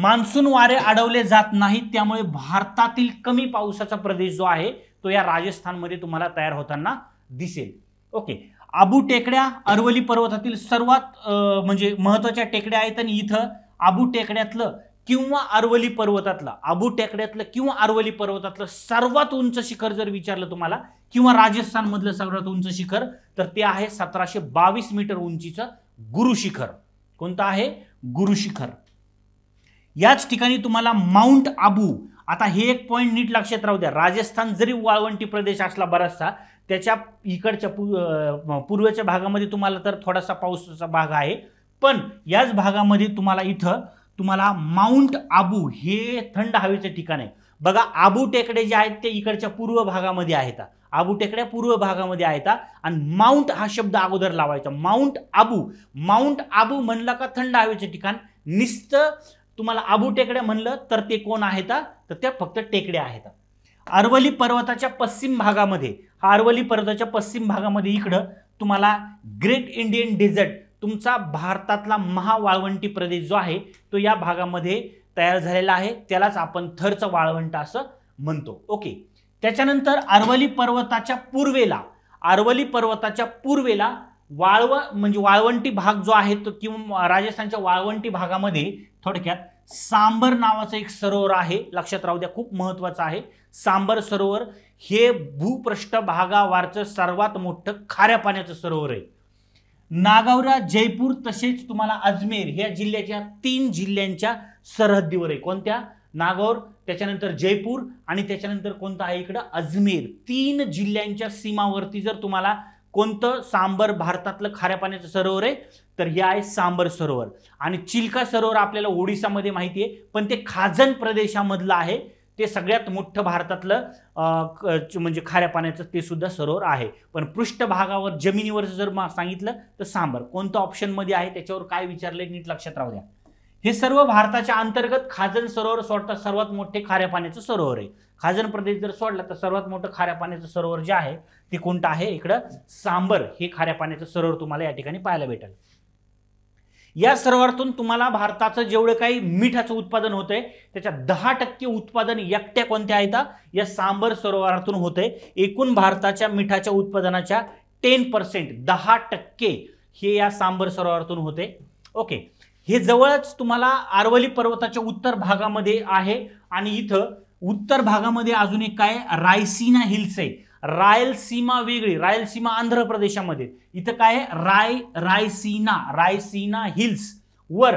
मान्सून वारे अडवले जात नाहीत त्यामुळे भारतातील कमी पावसाचा प्रदेश जो आहे तो या राजस्थानमध्ये तुम्हाला तयार होताना दिसेल ओके आबू टेकड्या अरवली पर्वतातील सर्वात म्हणजे महत्त्वाच्या टेकड्या आहेत आणि इथं आबू टेकड्यातलं किंवा अरवली पर्वतातलं आबू टेकड्यातलं किंवा अरवली पर्वतातलं सर्वात उंच शिखर जर विचारलं तुम्हाला किंवा राजस्थानमधलं सर्वात उंच शिखर तर ते आहे सतराशे बावीस मीटर उंचीचं गुरुशिखर कोणतं आहे गुरुशिखर याच ठिकाणी तुम्हाला माउंट आबू आता हे एक पॉईंट नीट लक्षात राहू द्या राजस्थान जरी वाळवंटी प्रदेश असला बराचसा त्याच्या इकडच्या पूर्वेच्या भागामध्ये तुम्हाला तर थोडासा पाऊसाचा भाग आहे पण याच भागामध्ये तुम्हाला इथं तुम्हाला माउंट आबू हे थंड हवेचं ठिकाण आहे बघा आबू टेकडे जे आहेत ते इकडच्या पूर्व भागामध्ये आहेत आबू टेकड्या पूर्व भागामध्ये आहेत आणि माउंट हा शब्द अगोदर लावायचा माउंट आबू माउंट आबू म्हणलं का थंड हवेचं ठिकाण निस्त तुम्हाला आबू टेकड्या म्हणलं तर ते कोण आहेत तर त्या फक्त टेकड्या आहेत अरवली पर्वताच्या पश्चिम भागामध्ये हा अरवली पर्वताच्या पश्चिम भागामध्ये इकडं तुम्हाला ग्रेट इंडियन डेझर्ट तुमचा भारतातला महावाळवंटी प्रदेश जो आहे तो या भागामध्ये तयार झालेला आहे त्यालाच आपण थरचं वाळवंट असं म्हणतो ओके त्याच्यानंतर अरवली पर्वताच्या पूर्वेला अरवली पर्वताच्या पूर्वेला वाळव म्हणजे वाळवंटी भाग जो आहे तो किंवा राजस्थानच्या वाळवंटी भागामध्ये थोडक्यात सांबर नावाचं एक सरोवर आहे लक्षात राहू द्या खूप महत्वाचं आहे सांबर सरोवर हे भूपृष्ठ भागावरचं सर्वात मोठं खाऱ्या पाण्याचं सरोवर आहे नागावरा जयपूर तसेच तुम्हाला अजमेर ह्या जिल्ह्याच्या तीन जिल्ह्यांच्या सरहद्दीवर आहे कोणत्या नागौर त्याच्यानंतर जयपूर आणि त्याच्यानंतर कोणतं आहे इकडं अजमेर तीन जिल्ह्यांच्या सीमावरती जर तुम्हाला कोणतं सांबर भारतातलं खाऱ्या पाण्याचं सरोवर आहे तर हे आहे सांबर सरोवर आणि चिल्का सरोवर आपल्याला ओडिसामध्ये माहिती आहे पण ते खाजन प्रदेशामधलं आहे ते सगळ्यात मोठं भारतातलं म्हणजे खाऱ्या पाण्याचं ते सुद्धा सरोवर आहे पण पृष्ठभागावर जमिनीवर जर सांगितलं तर सांबर कोणतं ऑप्शनमध्ये आहे त्याच्यावर काय विचारलंय नीट लक्षात राहू द्या हे सर्व भारताच्या अंतर्गत खाजन सरोवर सोडता सर्वात मोठे खाऱ्या पाण्याचं सरोवर आहे खाजन प्रदेश जर सोडला तर सर्वात मोठं खाऱ्या पाण्याचं सरोवर जे आहे ते कोणतं आहे इकडं सांबर हे खाऱ्या पाण्याचं सरोवर तुम्हाला या ठिकाणी पाहायला भेटेल या सरोवरातून तुम्हाला भारताचं जेवढं काही मिठाचं उत्पादन होतंय त्याच्या दहा टक्के उत्पादन एकट्या कोणत्या आहेत या सांबर सरोवरातून आहे एकूण भारताच्या मिठाच्या उत्पादनाच्या टेन पर्सेंट दहा टक्के हे या सांबर सरोवरातून होते ओके हे जवळच तुम्हाला आरवली पर्वताच्या उत्तर भागामध्ये आहे आणि इथं उत्तर भागामध्ये अजून एक काय रायसिना हिल्स आहे रायलसीमा वेगळी रायलसीमा आंध्र प्रदेशामध्ये इथं काय आहे राय रायसीना रायसीना हिल्स वर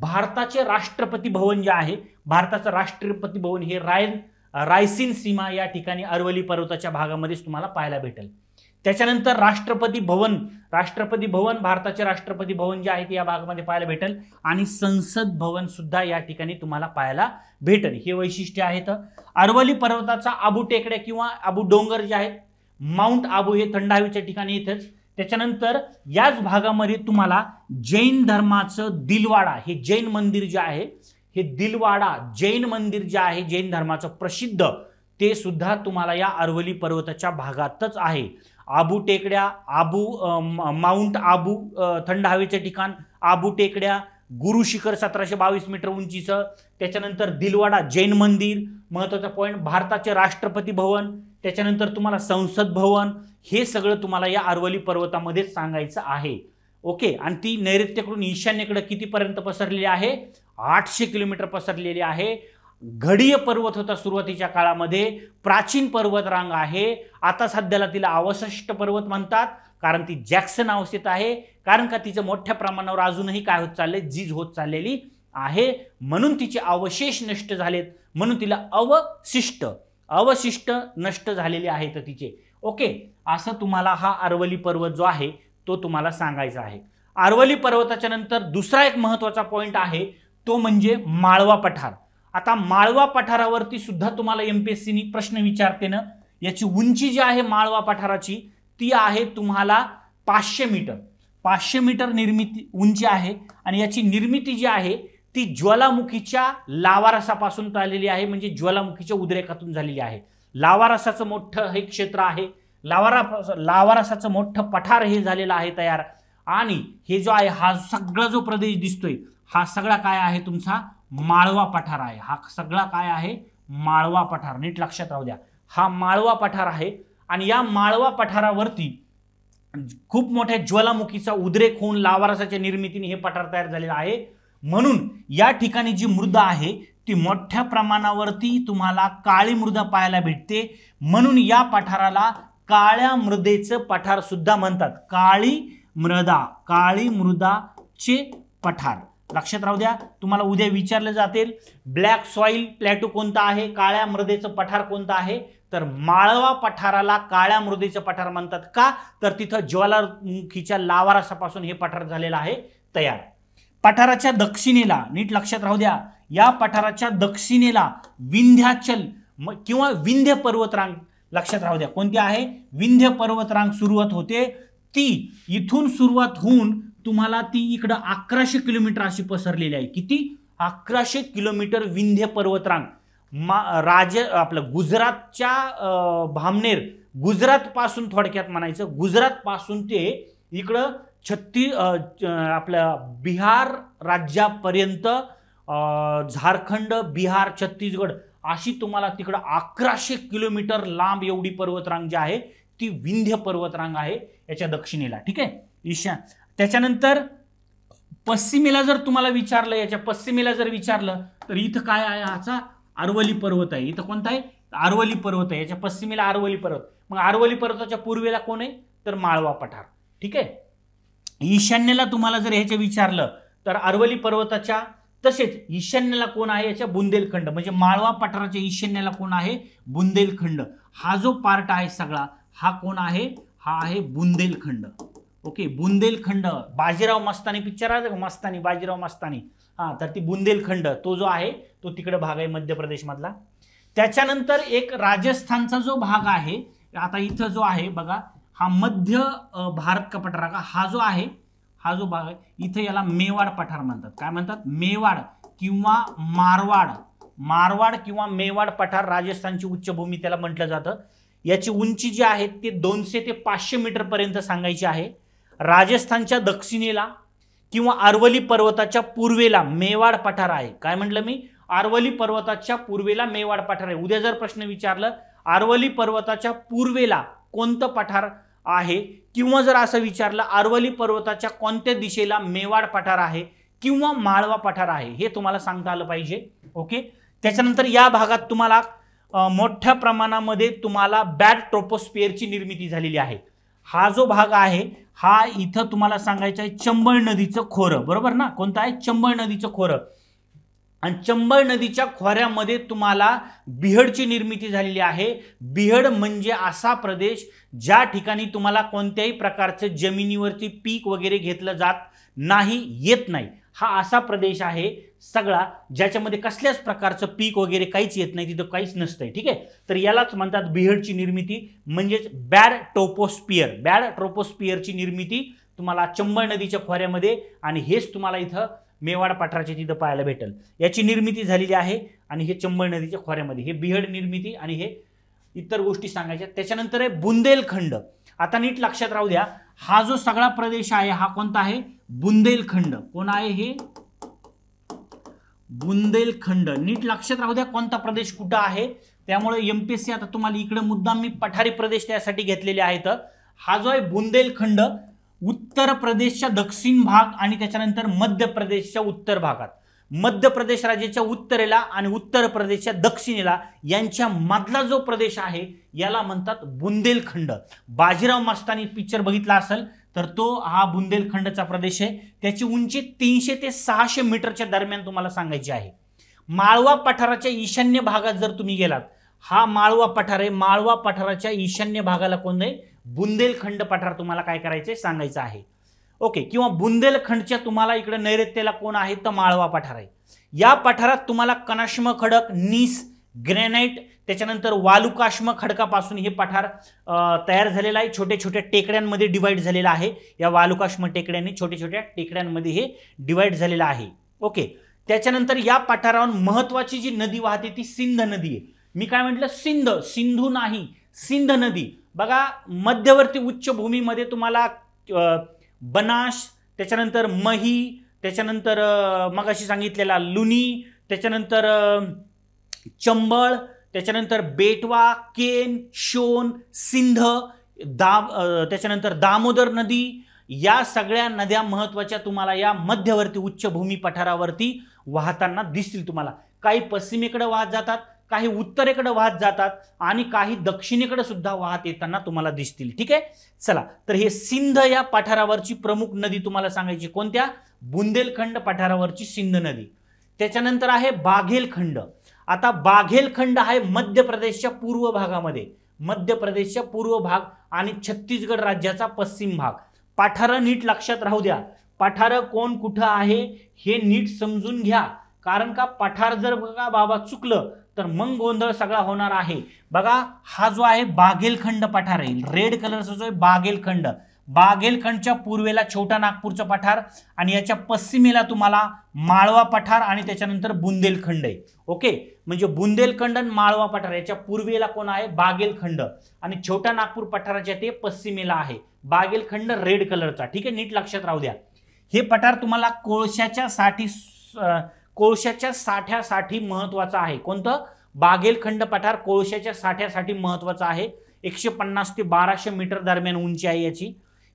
भारताचे राष्ट्रपती भवन जे आहे भारताचं राष्ट्रपती भवन हे रायल रायसीन सीमा या ठिकाणी अरवली पर्वताच्या भागामध्येच तुम्हाला पाहायला भेटेल त्याच्यानंतर राष्ट्रपती भवन राष्ट्रपती भवन भारताचे राष्ट्रपती भवन जे आहे ते या भागामध्ये पाहायला भेटेल आणि संसद भवन सुद्धा या ठिकाणी तुम्हाला पाहायला भेटेल हे वैशिष्ट्य आहेत अरवली पर्वताचा आबू टेकड्या किंवा आबू डोंगर जे आहेत माउंट आबू हे थंड हवेच्या ठिकाणी येतंच त्याच्यानंतर याच भागामध्ये तुम्हाला जैन धर्माचं दिलवाडा हे जैन मंदिर जे आहे हे दिलवाडा जैन मंदिर जे आहे जैन धर्माचं प्रसिद्ध ते सुद्धा तुम्हाला या अरवली पर्वताच्या भागातच आहे आबू टेकड्या आबू माउंट आबू थंड हवेचे ठिकाण आबू टेकड्या गुरु शिखर सतराशे बावीस मीटर उंचीचं त्याच्यानंतर दिलवाडा जैन मंदिर महत्त्वाचा पॉईंट भारताचे राष्ट्रपती भवन त्याच्यानंतर तुम्हाला संसद भवन हे सगळं तुम्हाला या अरवली पर्वतामध्ये सांगायचं आहे ओके आणि ती नैऋत्यकडून ईशान्येकडे कितीपर्यंत पसरलेली आहे आठशे किलोमीटर पसरलेली आहे घडीय पर्वत होता सुरुवातीच्या काळामध्ये प्राचीन पर्वतरांग आहे आता सध्याला तिला अवशिष्ट पर्वत म्हणतात कारण ती जॅक्सन अवस्थेत आहे कारण का तिचं मोठ्या प्रमाणावर अजूनही काय होत चालले जीज होत चाललेली आहे म्हणून तिचे अवशेष नष्ट झालेत म्हणून तिला अवशिष्ट अवशिष्ट नष्ट झालेले आहेत तिचे ओके असं तुम्हाला हा अरवली पर्वत जो आहे तो तुम्हाला सांगायचा आहे अरवली पर्वताच्या नंतर दुसरा एक महत्त्वाचा पॉईंट आहे तो म्हणजे माळवा पठार आता माळवा पठारावरती सुद्धा तुम्हाला एम पी एस सीनी प्रश्न विचारते ना याची उंची जी आहे माळवा पठाराची ती आहे तुम्हाला पाचशे मीटर पाचशे मीटर निर्मिती उंची आहे आणि याची निर्मिती जी आहे ती ज्वालामुखीच्या लावारसापासून आलेली आहे म्हणजे ज्वालामुखीच्या उद्रेकातून झालेली आहे लावारसाचं मोठं हे क्षेत्र आहे लावारा लावारसाचं मोठं पठार हे झालेलं आहे तयार आणि हे जो आहे हा सगळा जो प्रदेश दिसतोय हा सगळा काय आहे तुमचा माळवा पठार आहे हा सगळा काय आहे माळवा पठार नीट लक्षात राहू द्या हा माळवा पठार आहे आणि या माळवा पठारावरती खूप मोठ्या ज्वालामुखीचा उद्रेक होऊन लावारसाच्या निर्मितीने हे पठार तयार झालेलं आहे म्हणून या ठिकाणी जी मृदा आहे ती मोठ्या प्रमाणावरती तुम्हाला काळी मृदा पाहायला भेटते म्हणून या पठाराला काळ्या मृदेचं पठार सुद्धा म्हणतात काळी मृदा काळी मृदाचे पठार लक्षात राहू द्या तुम्हाला उद्या विचारलं जातील ब्लॅक सॉइल प्लॅटो कोणता आहे काळ्या मृदेचं पठार कोणतं आहे तर माळवा पठाराला काळ्या मृदेचं पठार म्हणतात का तर तिथं ज्वालामुखीच्या लावारसापासून हे पठार झालेलं आहे तयार पठाराच्या दक्षिणेला नीट लक्षात राहू द्या या पठाराच्या दक्षिणेला विंध्याचल किंवा विंध्य पर्वतरांग लक्षात राहू द्या कोणती आहे विंध्य पर्वतरांग सुरुवात होते ती इथून सुरुवात होऊन तुम्हाला ती इकडं अकराशे किलोमीटर अशी पसरलेली आहे किती अकराशे किलोमीटर विंध्य पर्वतरांग मा राज आपलं गुजरातच्या भामनेर गुजरातपासून थोडक्यात म्हणायचं गुजरातपासून ते इकडं छत्तीस आपल्या बिहार राज्यापर्यंत झारखंड बिहार छत्तीसगड अशी तुम्हाला तिकडं अकराशे किलोमीटर लांब एवढी पर्वतरांग जी आहे ती विंध्य पर्वतरांग आहे याच्या दक्षिणेला ठीक आहे ईशान त्याच्यानंतर पश्चिमेला जर तुम्हाला विचारलं याच्या पश्चिमेला जर विचारलं तर इथं काय आहे हाचा अरवली पर्वत आहे इथं कोणता आहे अरवली पर्वत आहे याच्या पश्चिमेला अरवली पर्वत मग अरवली पर्वताच्या पूर्वेला कोण आहे तर माळवा पठार ठीक आहे ईशान्येला तुम्हाला जर ह्याच्या विचारलं तर अरवली पर्वताच्या तसेच ईशान्यला कोण आहे याच्या बुंदेलखंड म्हणजे माळवा पठाराच्या ईशान्येला कोण आहे बुंदेलखंड हा जो पार्ट आहे सगळा हा कोण आहे हा आहे बुंदेलखंड ओके बुंदेलखंड बाजीराव मस्तानी पिक्चर आहे मस्तानी बाजीराव मस्तानी हां तर ती बुंदेलखंड तो जो आहे तो तिकडे भाग आहे मध्य प्रदेशमधला त्याच्यानंतर एक राजस्थानचा जो भाग आहे आता इथं जो आहे बघा हा मध्य भारत का का हा जो आहे हा जो भाग आहे इथं याला मेवाड पठार म्हणतात काय म्हणतात मेवाड किंवा मारवाड मारवाड किंवा मेवाड पठार राजस्थानची उच्चभूमी त्याला म्हटलं जातं याची उंची जी आहे ती दोनशे ते पाचशे मीटरपर्यंत सांगायची आहे राजस्थानच्या दक्षिणेला किंवा आरवली पर्वताच्या पूर्वेला मेवाड पठार आहे काय म्हटलं मी आरवली पर्वताच्या पूर्वेला मेवाड पठार आहे उद्या जर प्रश्न विचारलं आरवली पर्वताच्या पूर्वेला कोणतं पठार आहे किंवा जर असं विचारलं आरवली पर्वताच्या कोणत्या दिशेला मेवाड पठार आहे किंवा माळवा पठार आहे हे तुम्हाला सांगता आलं पाहिजे ओके त्याच्यानंतर या भागात तुम्हाला मोठ्या प्रमाणामध्ये तुम्हाला बॅड ट्रोपोस्पियरची निर्मिती झालेली आहे हा जो भाग आहे हा इथं तुम्हाला सांगायचं आहे चंबळ नदीचं खोरं बरोबर ना कोणतं आहे चंबळ नदीचं खोरं आणि चंबळ नदीच्या खोऱ्यामध्ये तुम्हाला बिहडची निर्मिती झालेली आहे बिहड म्हणजे असा प्रदेश ज्या ठिकाणी तुम्हाला कोणत्याही प्रकारचं जमिनीवरती पीक वगैरे घेतलं जात नाही येत नाही हा असा प्रदेश आहे सगळा ज्याच्यामध्ये कसल्याच प्रकारचं पीक वगैरे काहीच येत नाही तिथं काहीच नसतंय ठीक आहे तर यालाच म्हणतात बिहडची निर्मिती म्हणजेच बॅड टोपोस्पियर बॅड ट्रोपोस्पियरची निर्मिती तुम्हाला चंबळ नदीच्या खोऱ्यामध्ये आणि हेच तुम्हाला इथं मेवाड पाठराचे तिथं पाहायला भेटेल याची निर्मिती झालेली आहे आणि हे चंबळ नदीच्या खोऱ्यामध्ये हे बिहड निर्मिती आणि हे इतर गोष्टी सांगायच्या त्याच्यानंतर आहे बुंदेलखंड आता नीट लक्षात राहू द्या हा जो सगळा प्रदेश आहे हा कोणता आहे बुंदेलखंड कोण आहे हे बुंदेलखंड नीट लक्षात राहू द्या कोणता प्रदेश कुठं आहे त्यामुळे एमपीएससी आता तुम्हाला इकडे मुद्दा मी पठारी प्रदेश त्यासाठी घेतलेले आहेत हा जो आहे बुंदेलखंड उत्तर प्रदेशच्या दक्षिण भाग आणि त्याच्यानंतर मध्य प्रदेशच्या उत्तर भागात मध्य प्रदेश राज्याच्या उत्तरेला आणि उत्तर प्रदेशच्या दक्षिणेला यांच्या मधला जो प्रदेश आहे याला म्हणतात बुंदेलखंड बाजीराव मस्तानी पिक्चर बघितला असेल तर तो हा बुंदेलखंडचा प्रदेश आहे त्याची उंची तीनशे ते सहाशे मीटरच्या दरम्यान तुम्हाला सांगायची आहे माळवा पठाराच्या ईशान्य भागात जर तुम्ही गेलात हा माळवा पठार आहे माळवा पठाराच्या ईशान्य भागाला कोण आहे बुंदेलखंड पठार तुम्हाला काय करायचंय सांगायचं आहे ओके किंवा बुंदेलखंडच्या तुम्हाला इकडे नैऋत्यला कोण आहे तर माळवा पठार आहे या पठारात तुम्हाला कनाश्म खडक नीस ग्रेनाईट त्याच्यानंतर वालुकाश्म खडकापासून हे पठार तयार झालेलं आहे छोट्या छोट्या टेकड्यांमध्ये डिवाईड झालेला आहे या वालुकाश्म टेकड्यांनी छोट्या छोट्या टेकड्यांमध्ये हे डिवाईड झालेलं आहे ओके त्याच्यानंतर या पठारावर महत्वाची जी नदी वाहते ती सिंध नदी आहे मी काय म्हटलं सिंध सिंधू नाही सिंध नदी बघा मध्यवर्ती उच्चभूमीमध्ये तुम्हाला बनाश त्याच्यानंतर मही त्याच्यानंतर मगाशी सांगितलेला लुनी त्याच्यानंतर चंबळ त्याच्यानंतर बेटवा केन शोन सिंध दा त्याच्यानंतर दामोदर नदी या सगळ्या नद्या महत्त्वाच्या तुम्हाला या मध्यवर्ती उच्चभूमी पठारावरती वाहताना दिसतील तुम्हाला काही पश्चिमेकडे वाहत जातात काही उत्तरेकडे वाहत जातात आणि काही दक्षिणेकडे सुद्धा वाहत येताना तुम्हाला दिसतील ठीक आहे चला तर हे सिंध या पठारावरची प्रमुख नदी तुम्हाला सांगायची कोणत्या बुंदेलखंड पठारावरची सिंध नदी त्याच्यानंतर आहे बाघेलखंड आता बाघेलखंड आहे मध्य प्रदेशच्या पूर्व भागामध्ये मध्य प्रदेशच्या पूर्व भाग आणि छत्तीसगड राज्याचा पश्चिम भाग पाठारं नीट लक्षात राहू द्या पठारं कोण कुठं आहे हे नीट समजून घ्या कारण का पठार जर बघा बाबा चुकलं तर मग गोंधळ सगळा होणार आहे बघा हा जो आहे बागेलखंड पठार येईल रेड कलरचा जो आहे बागेलखंड बागेलखंडच्या पूर्वेला छोटा नागपूरचं पठार आणि याच्या पश्चिमेला तुम्हाला माळवा पठार आणि त्याच्यानंतर बुंदेलखंड आहे ओके म्हणजे बुंदेलखंड आणि माळवा पठार याच्या पूर्वेला कोण आहे बागेलखंड आणि छोटा नागपूर पठाराच्या ते पश्चिमेला आहे बागेलखंड रेड कलरचा ठीक आहे नीट लक्षात राहू द्या हे पठार तुम्हाला कोळशाच्या साठी कोळशाच्या साठ्यासाठी महत्वाचं आहे कोणतं बागेलखंड पठार कोळशाच्या साठ्यासाठी महत्वाचं आहे एकशे पन्नास ते बाराशे मीटर दरम्यान उंची आहे याची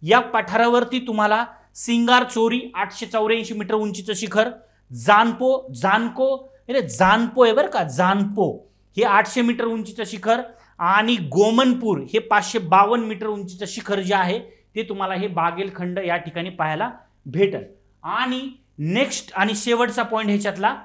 या पठारावरती तुम्हाला सिंगार चोरी आठशे चौऱ्याऐंशी मीटर उंचीचं शिखर जानपो जानको अरे जानपो आहे बरं का जानपो हे आठशे मीटर उंचीचं शिखर आणि गोमनपूर हे पाचशे बावन्न मीटर उंचीचं शिखर जे आहे ते तुम्हाला हे बागेलखंड या ठिकाणी पाहायला भेटल आणि नेक्स्ट आणि शेवटचा पॉईंट ह्याच्यातला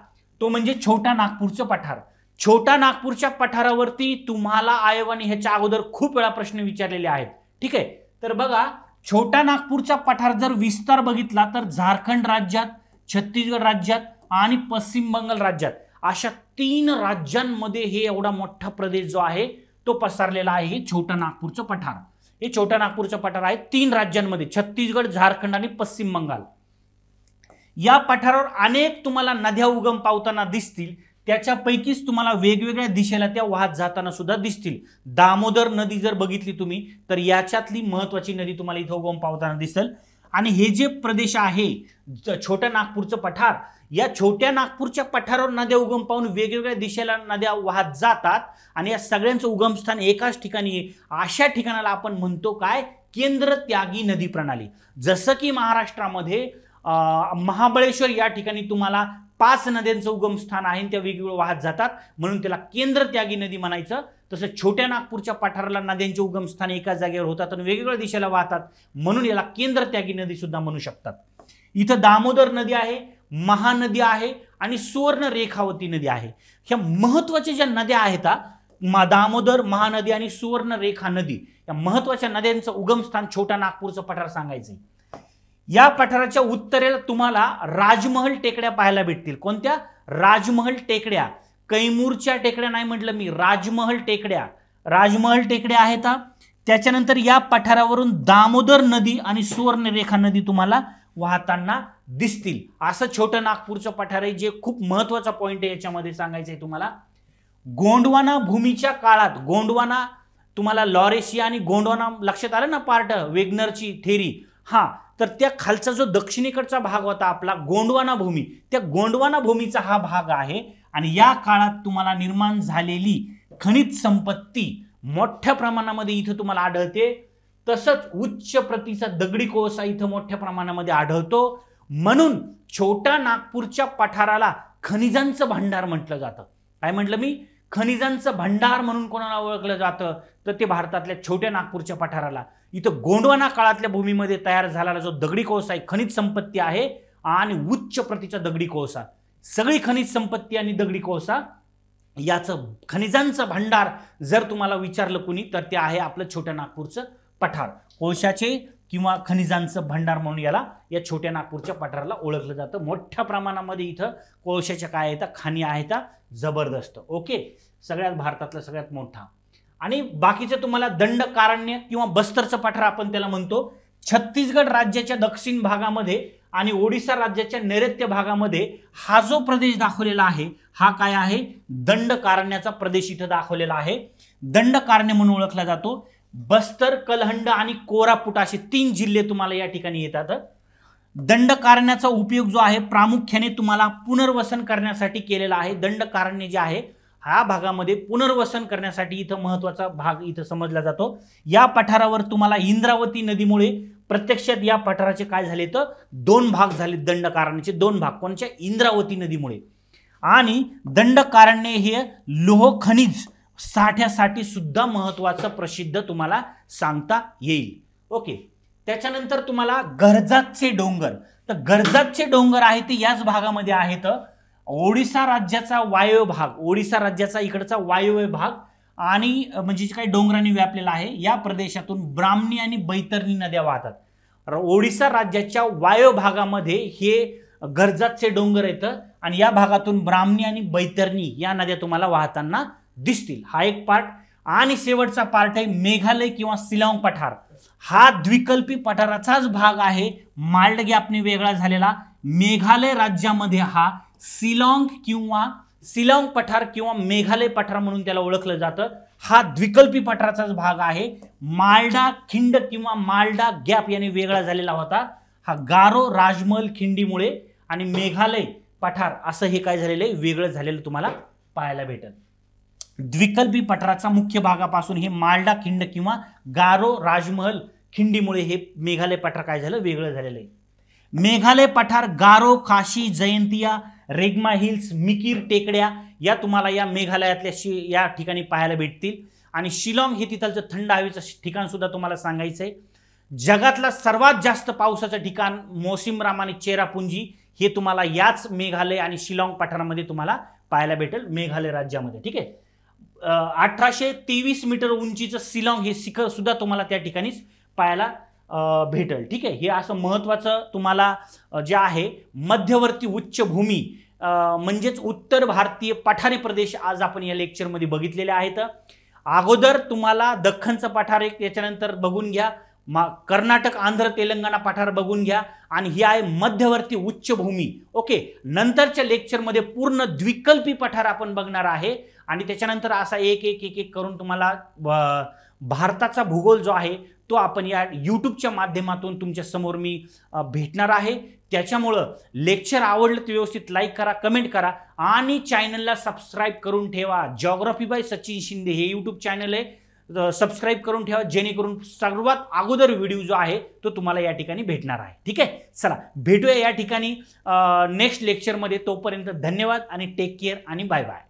तो म्हणजे छोटा नागपूरचं पठार छोटा नागपूरच्या पठारावरती तुम्हाला आयोगाने ह्याच्या अगोदर खूप वेळा प्रश्न विचारलेले आहेत ठीक आहे तर बघा छोटा नागपूरचा पठार जर विस्तार बघितला तर झारखंड राज्यात छत्तीसगड राज्यात आणि पश्चिम बंगाल राज्यात अशा तीन राज्यांमध्ये हे एवढा मोठा प्रदेश जो आहे तो पसरलेला आहे हे छोटा नागपूरचं पठार हे छोटा नागपूरचं पठार आहे तीन राज्यांमध्ये छत्तीसगड झारखंड आणि पश्चिम बंगाल या पठारावर अनेक तुम्हाला नद्या उगम पावताना दिसतील त्याच्यापैकीच तुम्हाला वेगवेगळ्या दिशेला त्या वाहत जाताना सुद्धा दिसतील दामोदर नदी जर बघितली तुम्ही तर याच्यातली महत्वाची नदी तुम्हाला इथं उगम पावताना दिसेल आणि हे जे प्रदेश आहे छोट्या नागपूरचं पठार या छोट्या नागपूरच्या पठारावर नद्या उगम पाहून वेगवेगळ्या दिशेला नद्या वाहत जातात आणि या सगळ्यांचं उगमस्थान एकाच ठिकाणी अशा ठिकाणाला आपण म्हणतो काय केंद्र त्यागी नदी प्रणाली जसं की महाराष्ट्रामध्ये महाबळेश्वर या ठिकाणी तुम्हाला पाच नद्यांचं उगमस्थान आहे त्या वेगवेगळ्या वाहत जातात म्हणून त्याला केंद्र त्यागी नदी म्हणायचं तसं छोट्या नागपूरच्या पठाराला नद्यांचे उगमस्थान एकाच जागेवर होतात आणि वेगवेगळ्या दिशेला वाहतात म्हणून याला केंद्र त्यागी नदी सुद्धा म्हणू शकतात इथं दामोदर नदी आहे महानदी आहे आणि सुवर्ण रेखावती नदी आहे ह्या महत्वाच्या ज्या नद्या आहेत मा दामोदर महानदी आणि सुवर्ण रेखा नदी या महत्वाच्या नद्यांचं उगमस्थान छोटा नागपूरचं पठार सांगायचं या पठाराच्या उत्तरेला तुम्हाला राजमहल टेकड्या पाहायला भेटतील कोणत्या राजमहल टेकड्या कैमूरच्या टेकड्या नाही म्हटलं मी राजमहल टेकड्या राजमहल टेकड्या आहेत त्याच्यानंतर या पठारावरून दामोदर नदी आणि सुवर्णरेखा नदी तुम्हाला वाहताना दिसतील असं छोटं नागपूरचं पठार आहे जे खूप महत्वाचा पॉईंट आहे याच्यामध्ये सांगायचं आहे तुम्हाला गोंडवाना भूमीच्या काळात गोंडवाना तुम्हाला लॉरेशिया आणि गोंडवाना लक्षात आलं ना पार्ट वेगनरची थेरी हा तर त्या खालचा जो दक्षिणेकडचा भाग होता आपला गोंडवाना भूमी त्या गोंडवाना भूमीचा हा भाग आहे आणि या काळात तुम्हाला निर्माण झालेली खनिज संपत्ती मोठ्या प्रमाणामध्ये इथं तुम्हाला आढळते तसंच उच्च प्रतीचा दगडी कोळसा इथं मोठ्या प्रमाणामध्ये आढळतो म्हणून छोट्या नागपूरच्या पठाराला खनिजांचं भांडार म्हटलं जातं काय म्हटलं मी खनिजांचं भांडार म्हणून कोणाला ओळखलं जातं तर ते भारतातल्या छोट्या नागपूरच्या पठाराला इथं गोंडवाना काळातल्या भूमीमध्ये तयार झालेला जो दगडी कोळसा आहे खनिज संपत्ती आहे आणि उच्च प्रतीचा दगडी कोळसा सगळी खनिज संपत्ती आणि दगडी कोळसा याचं खनिजांचं भांडार जर तुम्हाला विचारलं कुणी तर ते आहे आपलं छोट्या नागपूरचं पठार कोळशाचे किंवा खनिजांचं भंडार म्हणून याला या छोट्या नागपूरच्या पठाराला ओळखलं जातं मोठ्या प्रमाणामध्ये इथं कोळशाच्या काय येतात खाणी आहेत जबरदस्त ओके सगळ्यात भारतातला सगळ्यात मोठा आणि बाकीचं तुम्हाला दंडकारण्य किंवा बस्तरचं पठार आपण त्याला म्हणतो छत्तीसगड राज्याच्या दक्षिण भागामध्ये आणि ओडिसा राज्याच्या नैऋत्य भागामध्ये हा जो प्रदेश दाखवलेला आहे हा काय आहे दंडकारण्याचा प्रदेश इथं दाखवलेला आहे दंडकारण्य म्हणून ओळखला जातो बस्तर कलहंड आणि कोरापुट असे तीन जिल्हे तुम्हाला या ठिकाणी येतात दंडकारण्याचा उपयोग जो आहे प्रामुख्याने तुम्हाला पुनर्वसन करण्यासाठी केलेला आहे दंडकारण्य जे आहे हा भागामध्ये पुनर्वसन करण्यासाठी इथं महत्वाचा भाग इथं समजला जातो या पठारावर तुम्हाला इंद्रावती नदीमुळे प्रत्यक्षात या पठाराचे काय झाले तर दोन भाग झाले दंडकारण्याचे दोन भाग कोणत्या इंद्रावती नदीमुळे आणि दंडकारण्य हे लोह खनिज साठ्यासाठी सुद्धा महत्वाचं प्रसिद्ध तुम्हाला सांगता येईल ओके त्याच्यानंतर तुम्हाला गरजातचे डोंगर तर गरजातचे डोंगर आहे ते याच भागामध्ये आहेत ओडिसा राज्याचा वायव्य भाग ओडिसा राज्याचा इकडचा वायव्य भाग आणि म्हणजे जे काही डोंगराने व्यापलेला आहे या प्रदेशातून ब्राह्मणी आणि बैतरणी नद्या वाहतात ओडिसा राज्याच्या वायव्य भागामध्ये हे गरजातचे डोंगर येतं आणि या भागातून ब्राह्मणी आणि बैतरणी या नद्या तुम्हाला वाहताना दिसतील हा एक पार्ट आणि शेवटचा पार्ट आहे मेघालय किंवा सिलाँग पठार हा द्विकल्पी पठाराचाच भाग आहे माल्ड गॅपने वेगळा झालेला मेघालय राज्यामध्ये हा सिलाँग किंवा सिलाँग पठार किंवा मेघालय पठार म्हणून त्याला ओळखलं जातं हा द्विकल्पी पठाराचाच भाग आहे मालडा खिंड किंवा मालडा गॅप याने वेगळा झालेला होता हा गारो राजमहल खिंडीमुळे आणि मेघालय पठार असं हे काय झालेलं आहे वेगळं झालेलं तुम्हाला पाहायला भेटल द्विकल्पी पठाराचा मुख्य भागापासून हे मालडा खिंड किंवा गारो राजमहल खिंडीमुळे हे मेघालय पठार काय झालं वेगळं झालेलं आहे मेघालय पठार गारो काशी जयंतिया रेग्मा हिल्स मिकीर टेकड्या या तुम्हाला या मेघालयातल्या शि या ठिकाणी पाहायला भेटतील आणि शिलाँग हे तिथलचं थंड हवेचं ठिकाण सुद्धा तुम्हाला सांगायचं आहे जगातला सर्वात जास्त पावसाचं ठिकाण मोसिमराम आणि चेरापुंजी हे तुम्हाला याच मेघालय आणि शिलाँग पठारामध्ये तुम्हाला पाहायला भेटेल मेघालय राज्यामध्ये ठीक आहे अठराशे तेवीस मीटर उंचीचं शिलाँग हे शिखर सुद्धा तुम्हाला त्या ठिकाणीच पाहायला भेटल ठीक आहे हे असं महत्त्वाचं तुम्हाला जे आहे मध्यवर्ती उच्च भूमी म्हणजेच उत्तर भारतीय पठारी प्रदेश आज आपण या लेक्चरमध्ये बघितलेले आहेत अगोदर तुम्हाला दख्खनचं पठार एक याच्यानंतर बघून घ्या मा कर्नाटक आंध्र तेलंगणा पठार बघून घ्या आणि ही आहे मध्यवर्ती उच्चभूमी ओके नंतरच्या लेक्चरमध्ये पूर्ण द्विकल्पी पठार आपण बघणार आहे आणि त्याच्यानंतर असा एक एक एक एक करून तुम्हाला भारताचा भूगोल जो आहे तो आपण या यूट्यूबच्या माध्यमातून तुमच्या समोर मी भेटणार आहे त्याच्यामुळं लेक्चर आवडलं तर व्यवस्थित लाईक करा कमेंट करा आणि चॅनलला सबस्क्राईब करून ठेवा जॉग्रफी बाय सचिन शिंदे हे यूट्यूब चॅनल आहे सबस्क्राईब करून ठेवा जेणेकरून सर्वात अगोदर व्हिडिओ जो आहे तो तुम्हाला या ठिकाणी भेटणार आहे ठीक आहे चला भेटूया या ठिकाणी नेक्स्ट लेक्चरमध्ये तोपर्यंत धन्यवाद आणि टेक केअर आणि बाय बाय